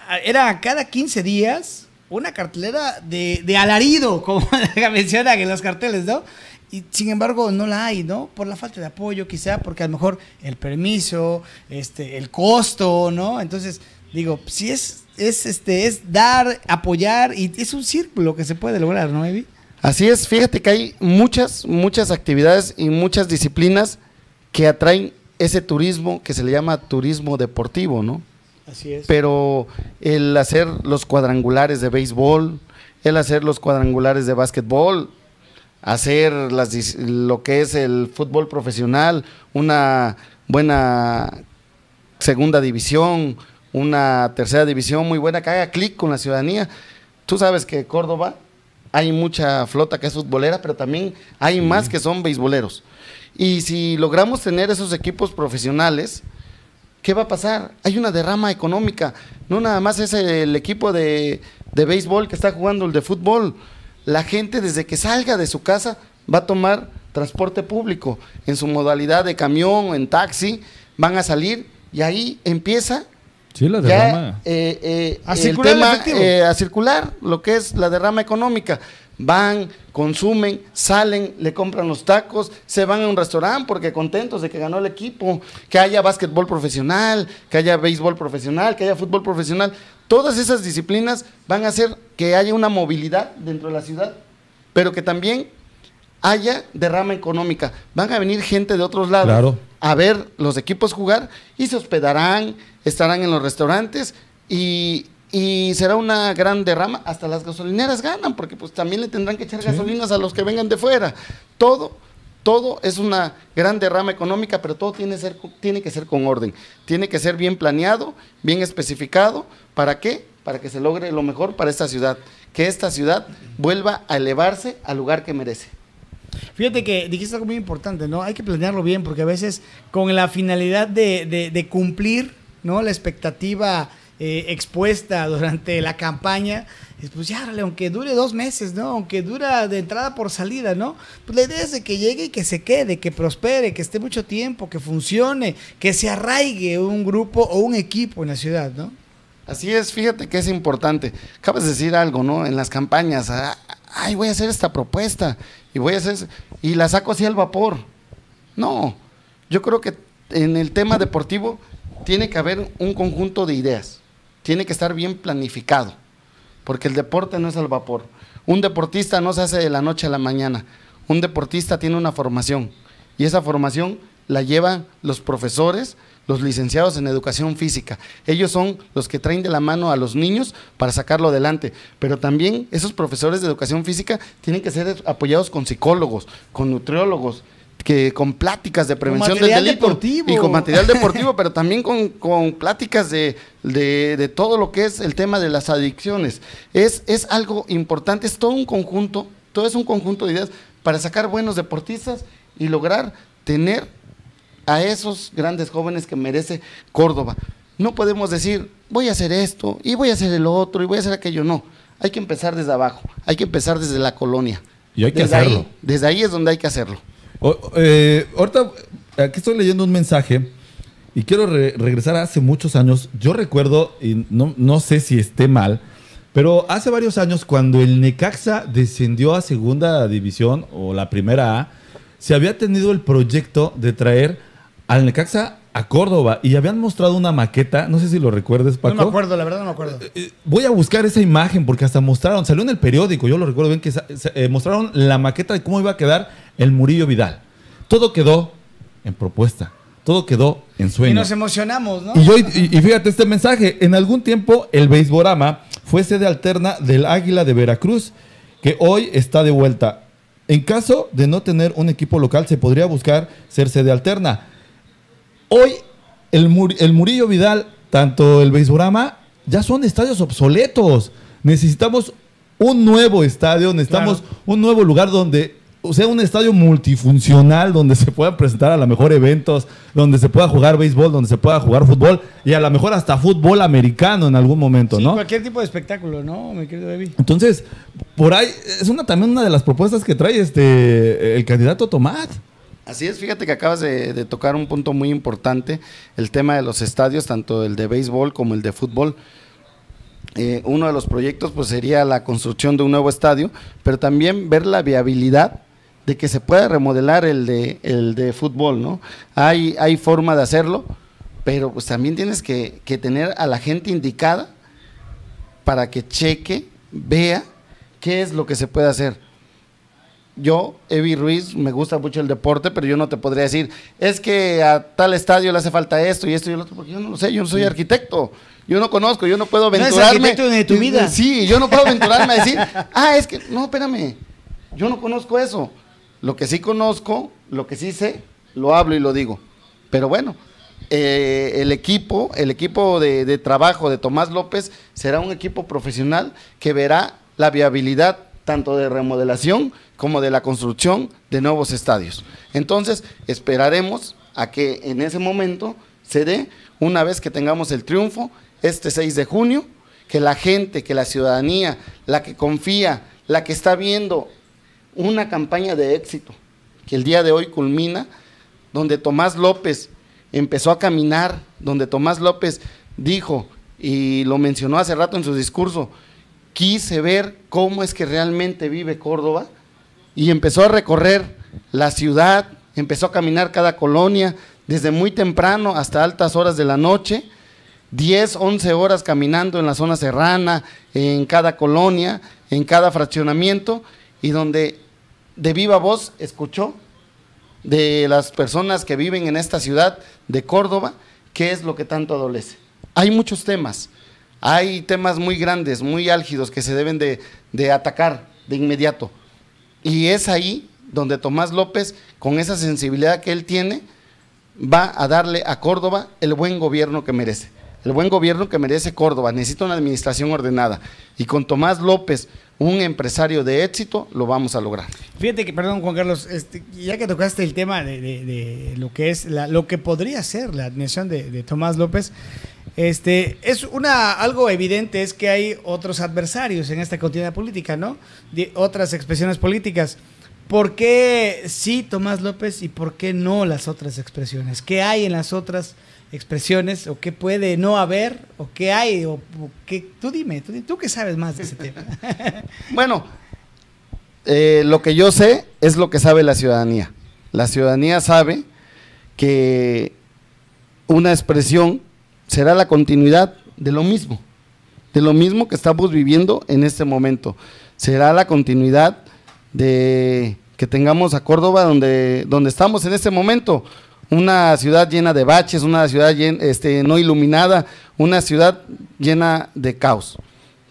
Ah, era cada 15 días una cartelera de, alarido, como mencionan en los carteles, ¿no? Y sin embargo no la hay, ¿no? Por la falta de apoyo quizá, porque a lo mejor el permiso, este, el costo, ¿no? Entonces, digo, si es, es, este, es dar, apoyar, y es un círculo que se puede lograr, ¿no, Evi? Así es, fíjate que hay muchas, muchas actividades y muchas disciplinas que atraen ese turismo que se le llama turismo deportivo, ¿no? Pero el hacer los cuadrangulares de béisbol, el hacer los cuadrangulares de básquetbol, hacer lo que es el fútbol profesional, una buena segunda división, una tercera división muy buena, que haga clic con la ciudadanía. Tú sabes que Córdoba hay mucha flota que es futbolera, pero también hay más que son beisboleros. Y si logramos tener esos equipos profesionales, ¿qué va a pasar? Hay una derrama económica. No nada más es el equipo de, béisbol que está jugando el de fútbol. La gente desde que salga de su casa va a tomar transporte público en su modalidad de camión, en taxi, van a salir y ahí empieza sí, la Ya, eh, eh, el tema eh, a circular, lo que es la derrama económica van, consumen, salen, le compran los tacos, se van a un restaurante porque contentos de que ganó el equipo, que haya básquetbol profesional, que haya béisbol profesional, que haya fútbol profesional. Todas esas disciplinas van a hacer que haya una movilidad dentro de la ciudad, pero que también haya derrama económica. Van a venir gente de otros lados a ver los equipos jugar y se hospedarán, estarán en los restaurantes y y será una gran derrama. Hasta las gasolineras ganan, porque pues también le tendrán que echar gasolinas a los que vengan de fuera. Todo, todo es una gran derrama económica, pero todo tiene, ser, tiene que ser con orden. Tiene que ser bien planeado, bien especificado. ¿Para qué? Para que se logre lo mejor para esta ciudad. Que esta ciudad vuelva a elevarse al lugar que merece. Fíjate que dijiste algo muy importante, ¿no? Hay que planearlo bien, porque a veces con la finalidad de, cumplir, ¿no? La expectativa eh, expuesta durante la campaña, pues ya, aunque dure dos meses, ¿no? Aunque dura de entrada por salida, ¿no? Pues la idea es de que llegue y que se quede, que prospere, que esté mucho tiempo, que funcione, que se arraigue un grupo o un equipo en la ciudad, ¿no? Así es, fíjate que es importante. Acabas de decir algo, ¿no? En las campañas, ah, ay, voy a hacer esta propuesta y voy a hacer y la saco así al vapor. No, yo creo que en el tema deportivo tiene que haber un conjunto de ideas tiene que estar bien planificado, porque el deporte no es al vapor. Un deportista no se hace de la noche a la mañana. Un deportista tiene una formación y esa formación la llevan los profesores, los licenciados en educación física. Ellos son los que traen de la mano a los niños para sacarlo adelante. Pero también esos profesores de educación física tienen que ser apoyados con psicólogos, con nutriólogos, que con pláticas de prevención del delito y con material deportivo, pero también con, pláticas de, todo lo que es el tema de las adicciones. Es, es algo importante, es todo un conjunto, todo es un conjunto de ideas para sacar buenos deportistas y lograr tener a esos grandes jóvenes que merece Córdoba. No podemos decir, voy a hacer esto y voy a hacer el otro y voy a hacer aquello, no. Hay que empezar desde abajo, hay que empezar desde la colonia. Y hay que hacerlo. desde ahí es donde hay que hacerlo. Eh, ahorita, aquí estoy leyendo un mensaje y quiero regresar a hace muchos años. Yo recuerdo, y no, no sé si esté mal, pero hace varios años cuando el Necaxa descendió a segunda división o la primera A, se había tenido el proyecto de traer al Necaxa a Córdoba y habían mostrado una maqueta, no sé si lo recuerdes, Paco. No me acuerdo, la verdad no me acuerdo. Eh, eh, voy a buscar esa imagen porque hasta mostraron, salió en el periódico, yo lo recuerdo bien, que eh, mostraron la maqueta de cómo iba a quedar el Murillo Vidal. Todo quedó en propuesta, todo quedó en sueño. Y nos emocionamos, ¿no? Y, fíjate este mensaje, en algún tiempo el beisborama fue sede alterna del Águila de Veracruz, que hoy está de vuelta. En caso de no tener un equipo local, se podría buscar ser sede alterna. Hoy el, Murillo Vidal, tanto el Beisburama, ya son estadios obsoletos. Necesitamos un nuevo estadio, necesitamos un nuevo lugar donde o sea un estadio multifuncional donde se puedan presentar a lo mejor eventos, donde se pueda jugar béisbol, donde se pueda jugar fútbol y a lo mejor hasta fútbol americano en algún momento, sí, ¿no? Cualquier tipo de espectáculo, ¿no, mi querido Entonces, por ahí es una también una de las propuestas que trae este el candidato Tomás. Así es, fíjate que acabas de, tocar un punto muy importante, el tema de los estadios, tanto el de béisbol como el de fútbol. Eh, uno de los proyectos pues sería la construcción de un nuevo estadio, pero también ver la viabilidad de que se pueda remodelar el de, el de fútbol, ¿no? Hay, hay forma de hacerlo, pero pues también tienes que tener a la gente indicada para que cheque, vea qué es lo que se puede hacer yo, Evi Ruiz, me gusta mucho el deporte, pero yo no te podría decir, es que a tal estadio le hace falta esto y esto y el otro, porque yo no lo sé, yo no soy arquitecto. Yo no conozco, yo no puedo aventurarme. No es de tu vida. Sí, yo no puedo aventurarme a decir, ah, es que, no, espérame, yo no conozco eso. Lo que sí conozco, lo que sí sé, lo hablo y lo digo. Pero bueno, eh, el equipo, el equipo de trabajo de Tomás López será un equipo profesional que verá la viabilidad tanto de remodelación como de la construcción de nuevos estadios. Entonces, esperaremos a que en ese momento se dé, una vez que tengamos el triunfo, este 6 de junio, que la gente, que la ciudadanía, la que confía, la que está viendo una campaña de éxito, que el día de hoy culmina, donde Tomás López empezó a caminar, donde Tomás López dijo, y lo mencionó hace rato en su discurso, quise ver cómo es que realmente vive Córdoba y empezó a recorrer la ciudad, empezó a caminar cada colonia, desde muy temprano hasta altas horas de la noche, 10, 11 horas caminando en la zona serrana, en cada colonia, en cada fraccionamiento, y donde de viva voz escuchó de las personas que viven en esta ciudad de Córdoba, qué es lo que tanto adolece. Hay muchos temas, hay temas muy grandes, muy álgidos que se deben de, de atacar de inmediato. Y es ahí donde Tomás López, con esa sensibilidad que él tiene, va a darle a Córdoba el buen gobierno que merece. El buen gobierno que merece Córdoba. Necesita una administración ordenada. Y con Tomás López, un empresario de éxito, lo vamos a lograr. Fíjate que, perdón, Juan Carlos, este, ya que tocaste el tema de, lo que es lo que podría ser la admisión de Tomás López, este, es una, algo evidente es que hay otros adversarios en esta continuidad política, ¿no? otras expresiones políticas. ¿Por qué sí Tomás López y por qué no las otras expresiones? ¿Qué hay en las otras expresiones o qué puede no haber o qué hay? O, tú dime, tú, tú que sabes más de ese tema. bueno, eh, lo que yo sé es lo que sabe la ciudadanía. La ciudadanía sabe que una expresión será la continuidad de lo mismo, de lo mismo que estamos viviendo en este momento. Será la continuidad de que tengamos a Córdoba donde, donde estamos en este momento, una ciudad llena de baches, una ciudad este, no iluminada, una ciudad llena de caos.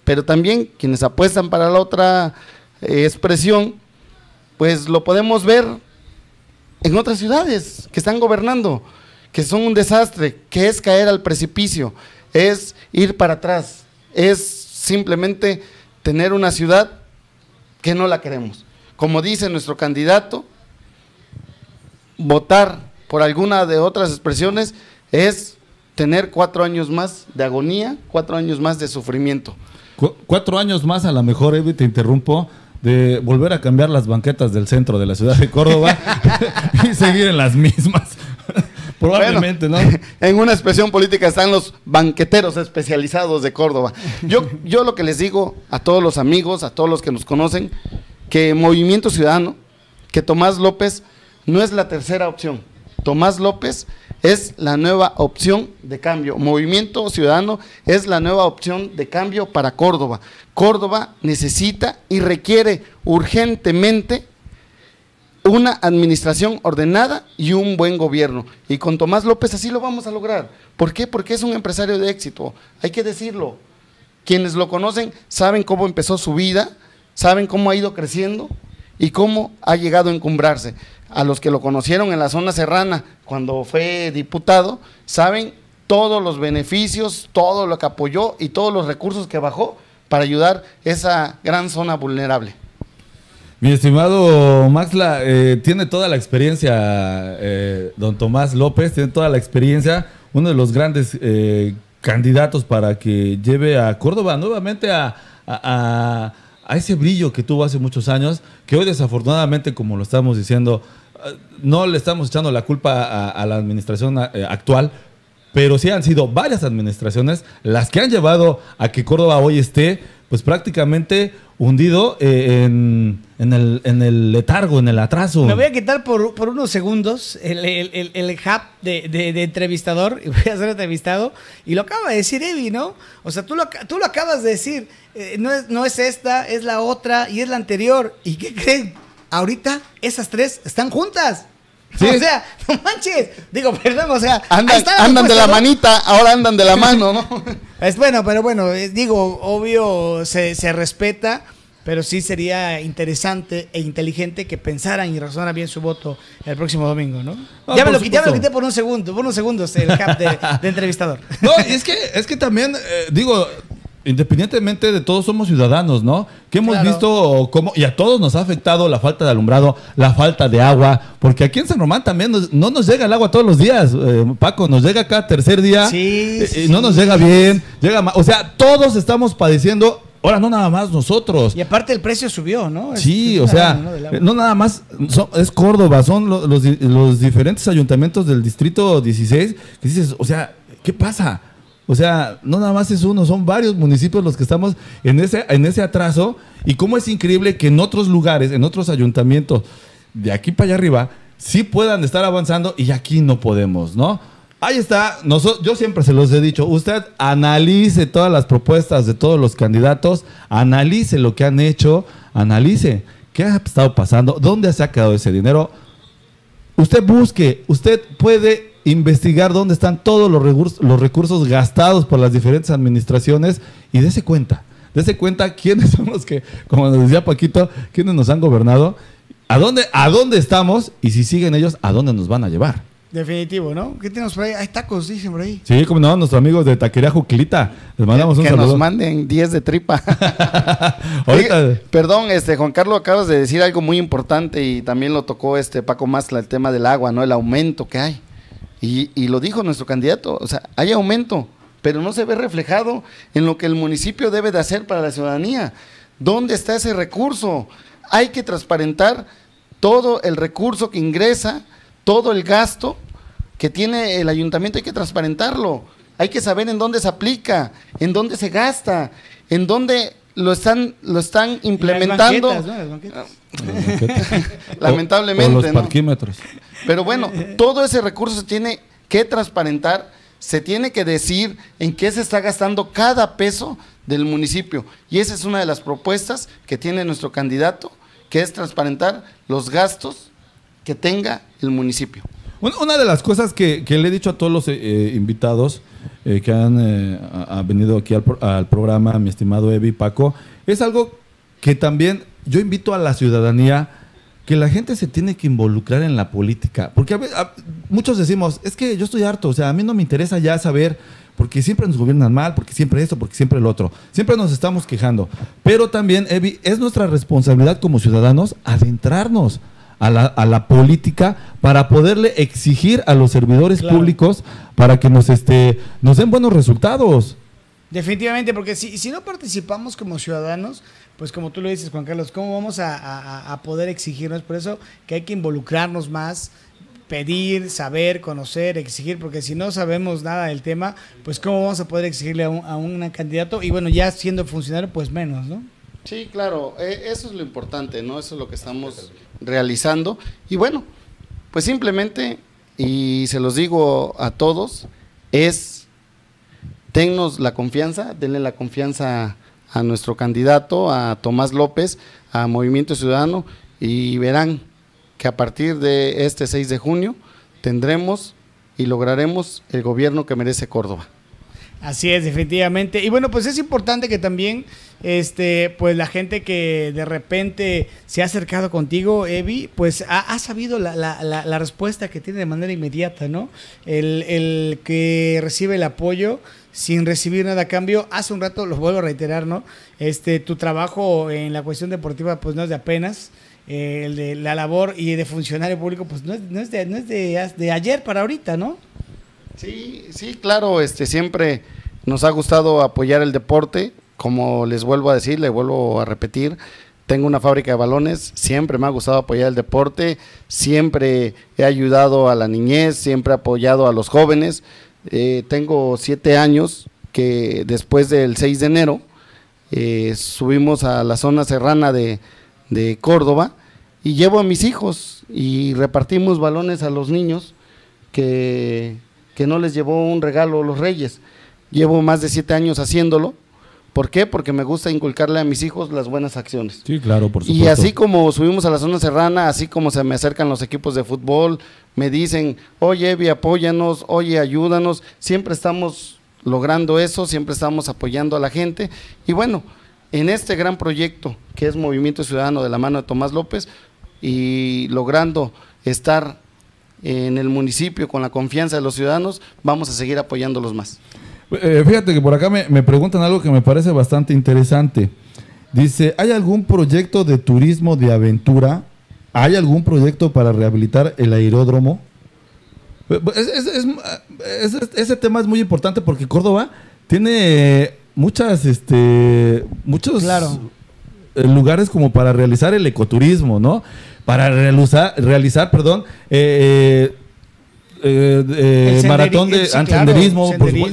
Pero también quienes apuestan para la otra eh, expresión, pues lo podemos ver en otras ciudades que están gobernando que son un desastre, que es caer al precipicio, es ir para atrás, es simplemente tener una ciudad que no la queremos. Como dice nuestro candidato, votar por alguna de otras expresiones es tener cuatro años más de agonía, cuatro años más de sufrimiento. cuatro años más a lo mejor, Evi, te interrumpo, de volver a cambiar las banquetas del centro de la ciudad de Córdoba y seguir en las mismas. Probablemente, ¿no? En una expresión política están los banqueteros especializados de Córdoba. Yo, yo lo que les digo a todos los amigos, a todos los que nos conocen, que Movimiento Ciudadano, que Tomás López no es la tercera opción. Tomás López es la nueva opción de cambio. Movimiento Ciudadano es la nueva opción de cambio para Córdoba. Córdoba necesita y requiere urgentemente una administración ordenada y un buen gobierno. Y con Tomás López así lo vamos a lograr. ¿Por qué? Porque es un empresario de éxito. Hay que decirlo. Quienes lo conocen saben cómo empezó su vida, saben cómo ha ido creciendo y cómo ha llegado a encumbrarse. A los que lo conocieron en la zona serrana cuando fue diputado, saben todos los beneficios, todo lo que apoyó y todos los recursos que bajó para ayudar esa gran zona vulnerable. Mi estimado Maxla, eh, tiene toda la experiencia, eh, don Tomás López, tiene toda la experiencia, uno de los grandes eh, candidatos para que lleve a Córdoba nuevamente a, ese brillo que tuvo hace muchos años, que hoy desafortunadamente, como lo estamos diciendo, no le estamos echando la culpa a, a la administración actual, pero sí han sido varias administraciones las que han llevado a que Córdoba hoy esté pues prácticamente hundido eh, en, en, el, en, el, letargo, en el atraso. Me voy a quitar por, unos segundos el, el, hub de, entrevistador y voy a ser entrevistado. Y lo acaba de decir Evi, ¿no? O sea, tú lo, tú lo acabas de decir. Eh, no, es, no es esta, es la otra y es la anterior. ¿Y qué creen? Ahorita esas tres están juntas. O sea, no manches. Digo, perdón, o sea. andan pues, de la manita, ahora andan de la mano, ¿no? Es bueno, pero bueno, eh, digo, obvio se, se respeta, pero sí sería interesante e inteligente que pensaran y razonaran bien su voto el próximo domingo, ¿no? Ah, ya, me lo, quité por un segundo, por unos segundos el cap de, entrevistador. No, y es que, es que también, eh, digo, independientemente de todos somos ciudadanos, ¿no? Que hemos visto cómo, y a todos nos ha afectado la falta de alumbrado, la falta de agua, porque aquí en San Román también no nos llega el agua todos los días, eh, Paco, nos llega acá tercer día, y eh, eh, no nos llega bien, llega o sea, todos estamos padeciendo Ahora no nada más nosotros. Y aparte el precio subió, ¿no? sí, o sea, ¿no? nada más es Córdoba, son los, diferentes ayuntamientos del distrito 16 que dices, o sea, ¿qué pasa? O sea, no nada más es uno, son varios municipios los que estamos en ese, en ese atraso. Y cómo es increíble que en otros lugares, en otros ayuntamientos, de aquí para allá arriba, sí puedan estar avanzando y aquí no podemos, ¿no? Ahí está, yo siempre se los he dicho, usted analice todas las propuestas de todos los candidatos, analice lo que han hecho, analice qué ha estado pasando, dónde se ha quedado ese dinero. Usted busque, usted puede investigar dónde están todos los recursos, los recursos gastados por las diferentes administraciones y dése cuenta, dese cuenta quiénes son los que, como nos decía Paquito, quiénes nos han gobernado, a dónde, a dónde estamos y si siguen ellos, a dónde nos van a llevar. Definitivo, ¿no? ¿Qué tenemos por ahí? Hay tacos, dicen por ahí. Sí, como no, nuestros amigos de Taquería juquilita Les mandamos un saludo. Que nos manden 10 de tripa. perdón, este, Juan Carlos, acabas de decir algo muy importante y también lo tocó este Paco Mazla, el tema del agua, ¿no? El aumento que hay. Y, y lo dijo nuestro candidato, o sea, hay aumento, pero no se ve reflejado en lo que el municipio debe de hacer para la ciudadanía. ¿Dónde está ese recurso? Hay que transparentar todo el recurso que ingresa, todo el gasto que tiene el ayuntamiento, hay que transparentarlo. Hay que saber en dónde se aplica, en dónde se gasta, en dónde lo están, lo están implementando. Lamentablemente. O, los pero bueno, todo ese recurso se tiene que transparentar, se tiene que decir en qué se está gastando cada peso del municipio. Y esa es una de las propuestas que tiene nuestro candidato, que es transparentar los gastos que tenga el municipio. Una de las cosas que, le he dicho a todos los eh, eh, invitados eh, que han venido aquí al, al programa, mi estimado Evi Paco, es algo que también yo invito a la ciudadanía que la gente se tiene que involucrar en la política. Porque a veces, muchos decimos, es que yo estoy harto, o sea, a mí no me interesa ya saber, porque siempre nos gobiernan mal, porque siempre esto, porque siempre el otro. Siempre nos estamos quejando. Pero también, Evi, es nuestra responsabilidad como ciudadanos adentrarnos. A la, política para poderle exigir a los servidores públicos para que nos este nos den buenos resultados. Definitivamente, porque si, si no participamos como ciudadanos, pues como tú lo dices, Juan Carlos, ¿cómo vamos a, poder exigirnos? Por eso que hay que involucrarnos más, pedir, saber, conocer, exigir, porque si no sabemos nada del tema, pues cómo vamos a poder exigirle a un, a un candidato y bueno, ya siendo funcionario, pues menos, ¿no? Sí, claro, eh, eso es lo importante, ¿no? Eso es lo que estamos realizando. Y bueno, pues simplemente, y se los digo a todos, es, tennos la confianza, denle la confianza a a nuestro candidato, a Tomás López, a Movimiento Ciudadano, y verán que a partir de este 6 de junio tendremos y lograremos el gobierno que merece Córdoba. Así es, definitivamente. Y bueno, pues es importante que también, este, pues la gente que de repente se ha acercado contigo, Evi, pues ha, sabido la, la, la, respuesta que tiene de manera inmediata, ¿no? El, el que recibe el apoyo sin recibir nada a cambio. Hace un rato, lo vuelvo a reiterar, ¿no? Este, tu trabajo en la cuestión deportiva, pues no es de apenas. Eh, la labor y de funcionario público, pues no es, de, ayer para ahorita, ¿no? Sí, sí, claro, este, siempre nos ha gustado apoyar el deporte, como les vuelvo a decir, le vuelvo a repetir, tengo una fábrica de balones, siempre me ha gustado apoyar el deporte, siempre he ayudado a la niñez, siempre he apoyado a los jóvenes, eh, tengo siete años que después del 6 de enero eh, subimos a la zona serrana de, Córdoba y llevo a mis hijos y repartimos balones a los niños que, que no les llevó un regalo los reyes. Llevo más de siete años haciéndolo. ¿Por qué? Porque me gusta inculcarle a mis hijos las buenas acciones. Sí, claro, por supuesto. Y así como subimos a la zona serrana, así como se me acercan los equipos de fútbol, me dicen, oye Evi, apóyanos, oye, ayúdanos. Siempre estamos logrando eso, siempre estamos apoyando a la gente. Y bueno, en este gran proyecto que es Movimiento Ciudadano de la mano de Tomás López y logrando estar en el municipio con la confianza de los ciudadanos, vamos a seguir apoyándolos más. Eh, fíjate que por acá me, me, preguntan algo que me parece bastante interesante. Dice, ¿hay algún proyecto de turismo de aventura ¿Hay algún proyecto para rehabilitar el aeródromo? Pues, pues, ese tema es muy importante porque Córdoba tiene muchas, este, muchos eh, lugares como para realizar el ecoturismo, ¿no? Para realizar, perdón, eh, eh, eh maratón de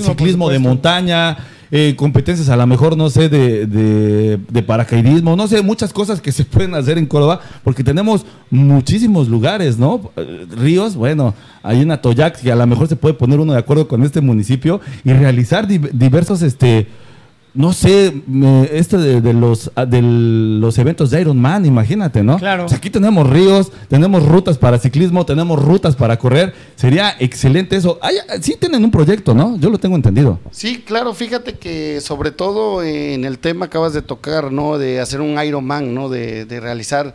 ciclismo de montaña eh, competencias, a lo mejor, no sé, de, de, paracaidismo, no sé, muchas cosas que se pueden hacer en Córdoba, porque tenemos muchísimos lugares, ¿no? Eh, ríos, bueno, hay una toyax que a lo mejor se puede poner uno de acuerdo con este municipio y realizar diversos, este, no sé, este de, los, ah, de los eventos de Iron Man, imagínate, ¿no? Claro. aquí tenemos ríos, tenemos rutas para ciclismo, tenemos rutas para correr. Sería excelente eso. sí tienen un proyecto, ¿no? Yo lo tengo entendido. Sí, claro, fíjate que sobre todo en el tema que acabas de tocar, ¿no? De hacer un Iron Man, ¿no? De, de realizar.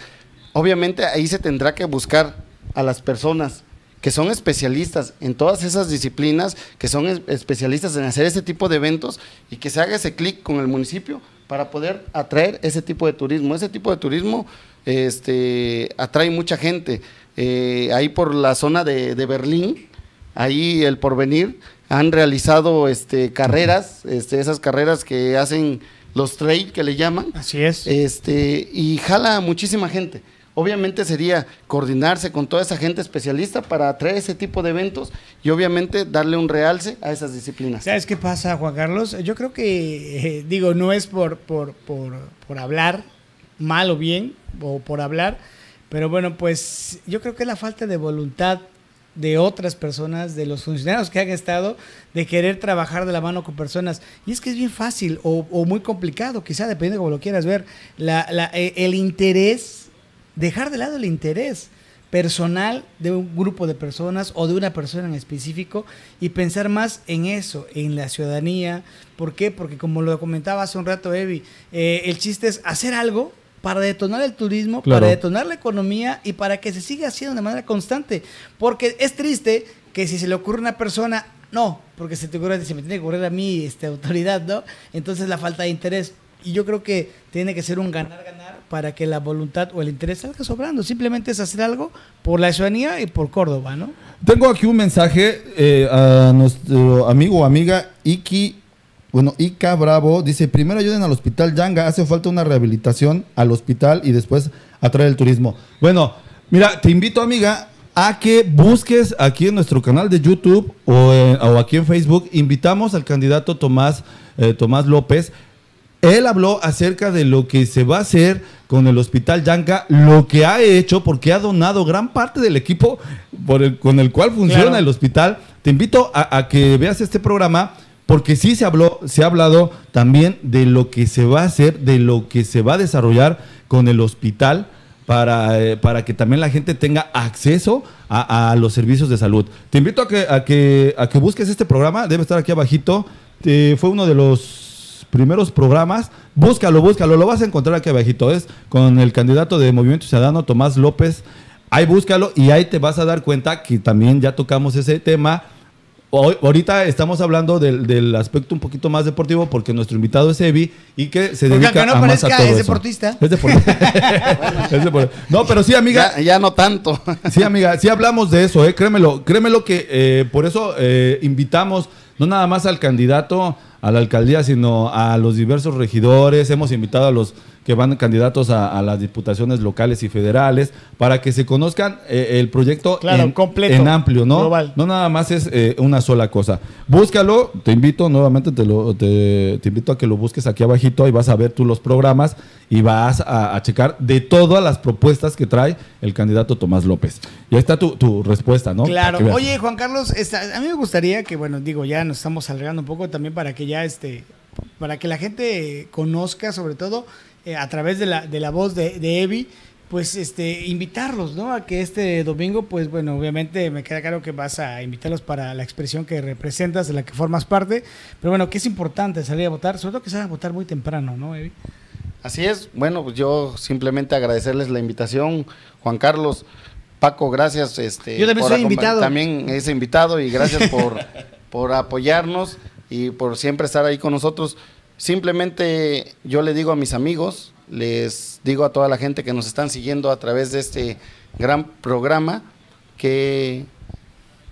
Obviamente ahí se tendrá que buscar a las personas que son especialistas en todas esas disciplinas, que son especialistas en hacer ese tipo de eventos y que se haga ese clic con el municipio para poder atraer ese tipo de turismo. Ese tipo de turismo este, atrae mucha gente. Eh, ahí por la zona de, de Berlín, ahí el porvenir, han realizado este, carreras, este, esas carreras que hacen los trail que le llaman. Así es. Este, y jala a muchísima gente obviamente sería coordinarse con toda esa gente especialista para atraer ese tipo de eventos y obviamente darle un realce a esas disciplinas. ¿Sabes qué pasa, Juan Carlos? Yo creo que, eh, digo, no es por, por, por, hablar mal o bien, o por hablar, pero bueno, pues yo creo que es la falta de voluntad de otras personas, de los funcionarios que han estado, de querer trabajar de la mano con personas. Y es que es bien fácil o, muy complicado, quizá, depende de cómo lo quieras ver, eh, el interés dejar de lado el interés personal de un grupo de personas o de una persona en específico y pensar más en eso, en la ciudadanía. ¿Por qué? Porque como lo comentaba hace un rato Evi, eh, el chiste es hacer algo para detonar el turismo, para detonar la economía y para que se siga haciendo de manera constante. Porque es triste que si se le ocurre a una persona, no, porque se te ocurre, se me tiene que ocurrir a mí, esta autoridad, ¿no? Entonces la falta de interés. Y yo creo que tiene que ser un ganar-ganar para que la voluntad o el interés salga sobrando. Simplemente es hacer algo por la ciudadanía y por Córdoba, ¿no? Tengo aquí un mensaje eh, a nuestro amigo o amiga Iki bueno, Ika Bravo dice, primero ayuden al hospital Yanga, hace falta una rehabilitación al hospital y después atraer el turismo. Bueno, mira, te invito amiga a que busques aquí en nuestro canal de YouTube o, eh, aquí en Facebook, invitamos al candidato Tomás, eh, Tomás López él habló acerca de lo que se va a hacer con el Hospital Yanca, lo que ha hecho, porque ha donado gran parte del equipo con el cual funciona el hospital. Te invito a, que veas este programa, porque sí se habló, se ha hablado también de lo que se va a hacer, de lo que se va a desarrollar con el hospital. Para, eh, para que también la gente tenga acceso a, los servicios de salud. Te invito a que, a que, a que busques este programa, debe estar aquí abajito. fue uno de los primeros programas. Búscalo, búscalo, lo vas a encontrar aquí abajito. Es con el candidato de Movimiento Ciudadano, Tomás López. Ahí búscalo y ahí te vas a dar cuenta que también ya tocamos ese tema. Hoy, ahorita estamos hablando del, aspecto un poquito más deportivo porque nuestro invitado es Evi y que se dedica no a más es deportista. Es, deportista. No, pero sí, amiga. Ya, no tanto. sí, amiga, sí hablamos de eso, ¿eh? créemelo, créemelo que eh, por eso eh, invitamos no nada más al candidato a la alcaldía, sino a los diversos regidores. Hemos invitado a los que van candidatos a, las diputaciones locales y federales, para que se conozcan eh, el proyecto en, en, amplio, ¿no? No nada más es eh, una sola cosa. Búscalo, te invito nuevamente, te, te, invito a que lo busques aquí abajito y vas a ver tú los programas y vas a, checar de todas las propuestas que trae el candidato Tomás López. Y está tu, tu respuesta, ¿no? Claro. Oye, Juan Carlos, a mí me gustaría que, bueno, digo, ya nos estamos alargando un poco también para que ya este, para que la gente conozca sobre todo eh, a través de la, de la voz de, Evi, pues este, invitarlos, ¿no? A que este domingo, pues bueno, obviamente me queda claro que vas a invitarlos para la expresión que representas, de la que formas parte, pero bueno, que es importante salir a votar, sobre todo que salgan a votar muy temprano, ¿no, Evi? Así es, bueno, pues, yo simplemente agradecerles la invitación, Juan Carlos, Paco, gracias. Este, yo también soy invitado. También es invitado y gracias por, por apoyarnos y por siempre estar ahí con nosotros. Simplemente yo le digo a mis amigos, les digo a toda la gente que nos están siguiendo a través de este gran programa, que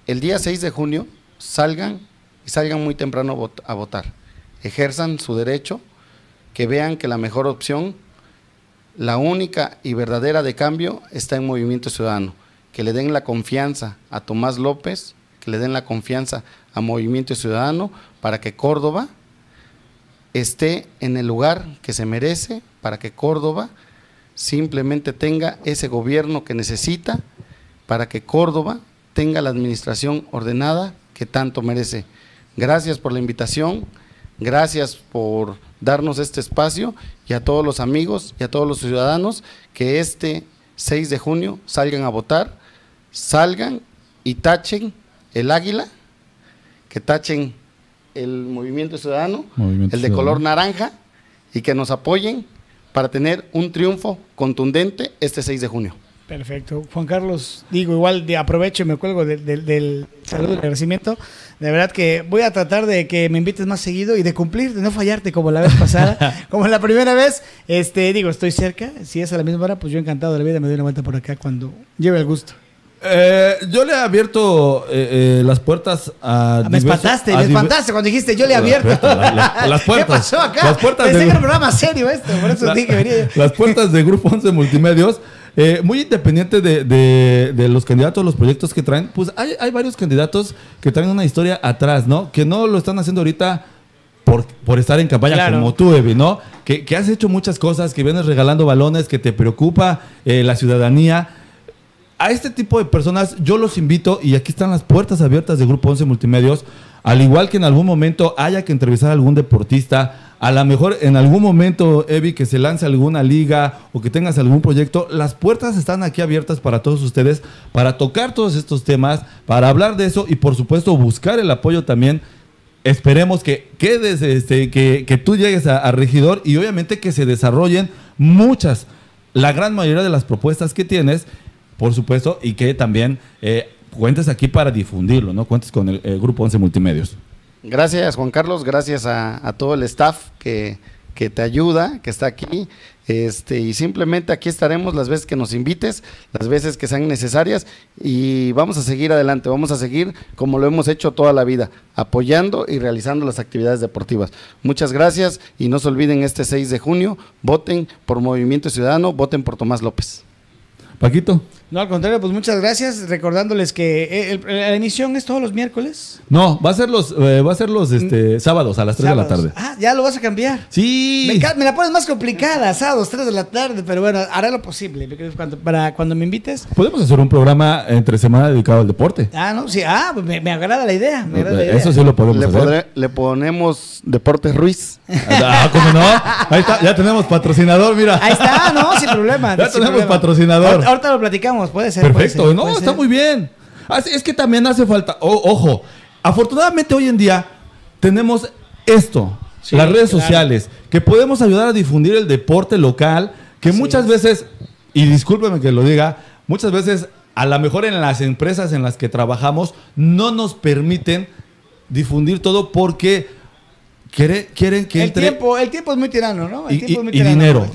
el día 6 de junio salgan y salgan muy temprano a votar. Ejerzan su derecho, que vean que la mejor opción, la única y verdadera de cambio, está en Movimiento Ciudadano. Que le den la confianza a Tomás López, que le den la confianza a Movimiento Ciudadano para que Córdoba esté en el lugar que se merece para que Córdoba simplemente tenga ese gobierno que necesita, para que Córdoba tenga la administración ordenada que tanto merece. Gracias por la invitación, gracias por darnos este espacio y a todos los amigos y a todos los ciudadanos que este 6 de junio salgan a votar, salgan y tachen el águila, que tachen el Movimiento Ciudadano, el de color naranja, y que nos apoyen para tener un triunfo contundente este 6 de junio. Perfecto. Juan Carlos, digo, igual de aprovecho y me cuelgo del, del, del saludo y agradecimiento. De verdad que voy a tratar de que me invites más seguido y de cumplir, de no fallarte como la vez pasada, como la primera vez. Este, digo, estoy cerca. Si es a la misma hora, pues yo encantado de la vida me doy una vuelta por acá cuando lleve el gusto. Eh, yo le he abierto eh, eh, las puertas a. Ah, me espantaste, me espantaste cuando dijiste yo le he abierto. las puertas. Las puertas programa serio esto, por eso dije Las puertas de Grupo 11 Multimedios. muy independiente de, los candidatos, los proyectos que traen, pues hay, varios candidatos que traen una historia atrás, ¿no? Que no lo están haciendo ahorita por, estar en campaña como tú, Evi, ¿no? Que, has hecho muchas cosas, que vienes regalando balones, que te preocupa la ciudadanía a este tipo de personas yo los invito y aquí están las puertas abiertas de Grupo 11 Multimedios. Al igual que en algún momento haya que entrevistar a algún deportista, a lo mejor en algún momento, Evi, que se lance alguna liga o que tengas algún proyecto, las puertas están aquí abiertas para todos ustedes, para tocar todos estos temas, para hablar de eso y por supuesto buscar el apoyo también esperemos que quedes, este, que, tú llegues a, regidor y obviamente que se desarrollen muchas, la gran mayoría de las propuestas que tienes por supuesto, y que también eh, cuentes aquí para difundirlo, ¿no? Cuentes con el, Grupo 11 Multimedios. Gracias, Juan Carlos, gracias a, todo el staff que, te ayuda, que está aquí. Este, y simplemente aquí estaremos las veces que nos invites, las veces que sean necesarias y vamos a seguir adelante, vamos a seguir como lo hemos hecho toda la vida, apoyando y realizando las actividades deportivas. Muchas gracias y no se olviden este 6 de junio, voten por Movimiento Ciudadano, voten por Tomás López. Paquito. No, al contrario, pues muchas gracias. Recordándoles que eh, la emisión es todos los miércoles. No, va a ser los, eh, va a ser los este, mm. sábados a las 3 de la tarde. Ah, ya lo vas a cambiar. Sí. Me, la pones más complicada, sábados, 3 de la tarde, pero bueno, haré lo posible cuando, para cuando me invites. Podemos hacer un programa entre semana dedicado al deporte. Ah, no, sí, ah, pues me, agrada la eh, idea. Eso sí lo podemos hacer. le ponemos Deportes Ruiz. Ah, ah, ¿cómo no? Ahí está, ya tenemos patrocinador, mira. Ahí está, no, sin problema. Ya tenemos patrocinador ahorita lo platicamos, puede ser. Perfecto, no, está muy bien. Ah, es que también hace falta, ojo, afortunadamente hoy en día tenemos esto, las redes sociales, que podemos ayudar a difundir el deporte local, que muchas veces, y discúlpeme que lo diga, muchas veces a lo mejor en las empresas en las que trabajamos no nos permiten difundir todo porque quieren que el Tiempo, el tiempo es muy tirano, ¿no? El y, tiempo es muy dinero.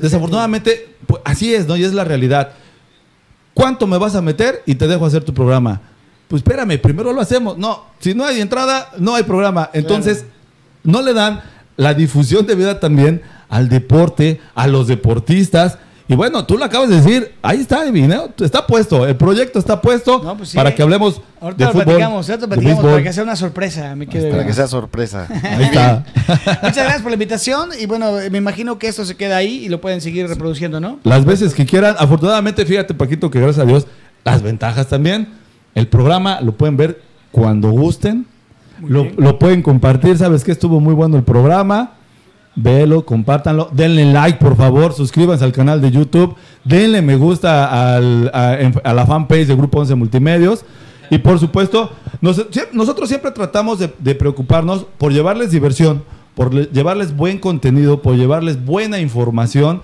desafortunadamente, pues, así es, ¿no? Y es la realidad. ¿Cuánto me vas a meter y te dejo hacer tu programa? Pues espérame, primero lo hacemos. No, si no hay entrada, no hay programa. Entonces, no le dan la difusión de vida también al deporte, a los deportistas, y bueno, tú lo acabas de decir, ahí está el está puesto, el proyecto está puesto pues para que hablemos de lo fútbol, platicamos, para que sea una sorpresa, Para que sea sorpresa. ahí está. Muchas gracias por la invitación y bueno, me imagino que esto se queda ahí y lo pueden seguir reproduciendo, ¿no? Las veces que quieran. Afortunadamente, fíjate Paquito que gracias a Dios, las ventajas también. El programa lo pueden ver cuando gusten. Lo, lo, pueden compartir, sabes que estuvo muy bueno el programa. Velo, compártanlo, denle like por favor, suscríbanse al canal de YouTube, denle me gusta al, a, la fanpage de Grupo 11 Multimedios y por supuesto, nosotros siempre tratamos de preocuparnos por llevarles diversión, por llevarles buen contenido, por llevarles buena información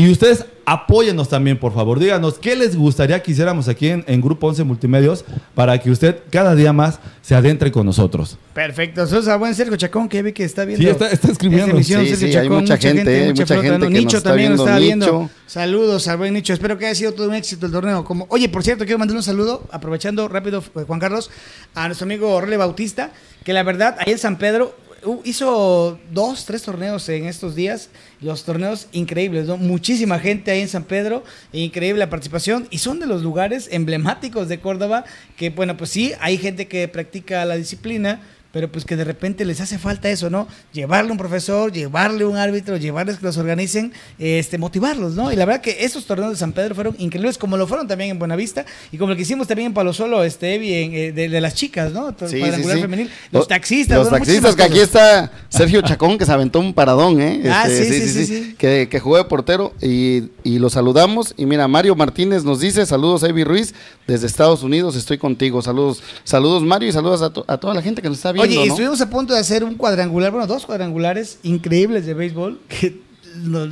y ustedes apóyennos también, por favor. Díganos qué les gustaría que hiciéramos aquí en, Grupo 11 Multimedios para que usted cada día más se adentre con nosotros. Perfecto. a buen Sergio Chacón, que ve que está viendo. Sí, está, escribiendo. sí, hay mucha, gente, mucha, gente que Nicho nos está también está viendo. Saludos al buen Nicho. Espero que haya sido todo un éxito el torneo. Como, oye, por cierto, quiero mandar un saludo, aprovechando rápido, eh, Juan Carlos, a nuestro amigo Orle Bautista, que la verdad, ahí en San Pedro hizo dos, tres torneos en estos días, los torneos increíbles, muchísima gente ahí en San Pedro, increíble la participación y son de los lugares emblemáticos de Córdoba que, bueno, pues sí, hay gente que practica la disciplina, pero pues que de repente les hace falta eso, ¿no? Llevarle un profesor, llevarle un árbitro, llevarles que los organicen, este, motivarlos, ¿no? Y la verdad que esos torneos de San Pedro fueron increíbles, como lo fueron también en Buenavista y como lo que hicimos también en Palo Solo, este, Evi, eh, de, las chicas, ¿no? femenil, los taxistas. Los taxistas, que aquí está Sergio Chacón, que se aventó un paradón, ¿eh? ah, este, sí, sí, sí, Que, que jugó de portero y, y lo saludamos. Y mira, Mario Martínez nos dice, saludos Evi Ruiz, desde Estados Unidos, estoy contigo, saludos, saludos Mario y saludos a, a toda la gente que nos está viendo Oye, estuvimos a punto de hacer un cuadrangular, bueno, dos cuadrangulares increíbles de béisbol, que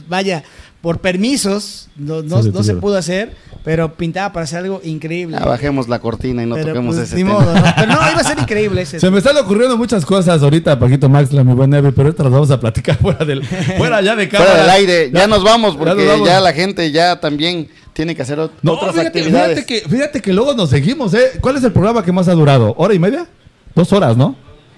vaya, por permisos no, se pudo hacer, pero pintaba para hacer algo increíble. bajemos la cortina y no pero, toquemos pues, ese ¿no? Pero no, iba a ser increíble ese. Se me están ocurriendo muchas cosas ahorita, Paquito Max, la mi buena Eve, pero estas las vamos a platicar fuera del fuera ya de cámara. Fuera del aire, ya, nos vamos porque ya, la gente ya también tiene que hacer otras actividades. Fíjate que, fíjate que luego nos seguimos, ¿eh? ¿Cuál es el programa que más ha durado? ¿Hora y media? Dos horas, ¿no?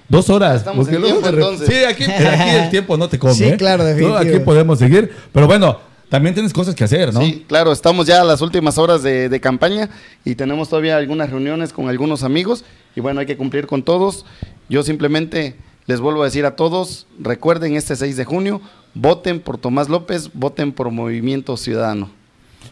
Dos horas. Estamos en tiempo, entonces. Sí, aquí, el tiempo no te come. Sí, ¿eh? claro, Aquí podemos seguir. Pero bueno, también tienes cosas que hacer, ¿no? Sí, claro, estamos ya a las últimas horas de, campaña y tenemos todavía algunas reuniones con algunos amigos y bueno, hay que cumplir con todos. Yo simplemente les vuelvo a decir a todos, recuerden este 6 de junio, voten por Tomás López, voten por Movimiento Ciudadano.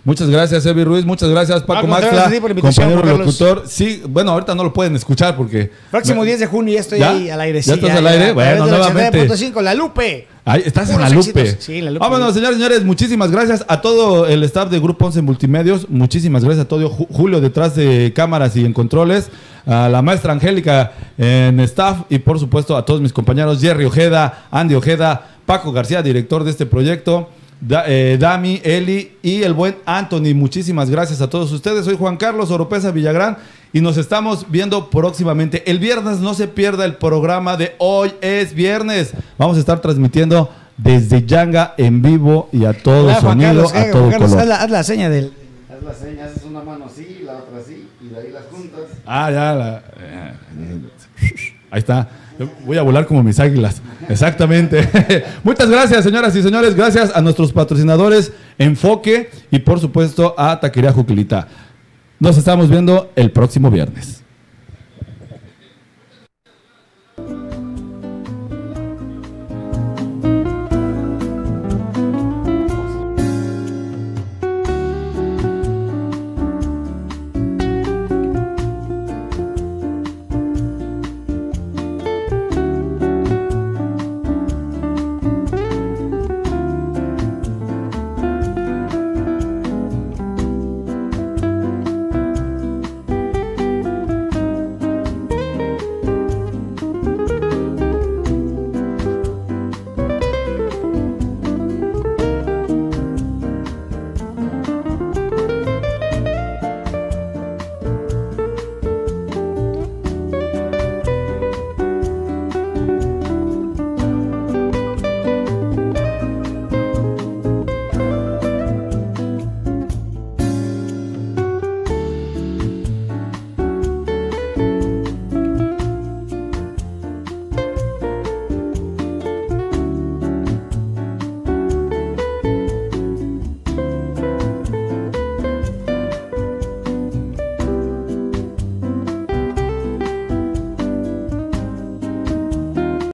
Muchas gracias, Evi Ruiz. Muchas gracias, Paco ah, compañero locutor. Sí, bueno, ahorita no lo pueden escuchar porque... Próximo 10 de junio ya estoy ahí al aire. Sí, ¿Ya estás al aire? Bueno, nuevamente. la Lupe. Ahí, estás en la Lupe. Sí, la Lupe. Vámonos, señores señores. Muchísimas gracias a todo el staff de Grupo 11 Multimedios. Muchísimas gracias a todo Julio detrás de cámaras y en controles. A la maestra Angélica en staff. Y por supuesto a todos mis compañeros Jerry Ojeda, Andy Ojeda, Paco García, director de este proyecto. Eh, Dami, Eli y el buen Anthony. Muchísimas gracias a todos ustedes. Soy Juan Carlos Oropesa Villagrán y nos estamos viendo próximamente. El viernes no se pierda el programa de hoy es viernes. Vamos a estar transmitiendo desde Yanga en vivo y a todo sonido, a eh, Carlos, Haz, la, haz seña Haz la seña, haces una mano así, la otra así y de ahí las juntas. Ah, ya, eh, ahí está. Voy a volar como mis águilas. Exactamente. Muchas gracias, señoras y señores. Gracias a nuestros patrocinadores Enfoque y, por supuesto, a Taquería Juquilita. Nos estamos viendo el próximo viernes.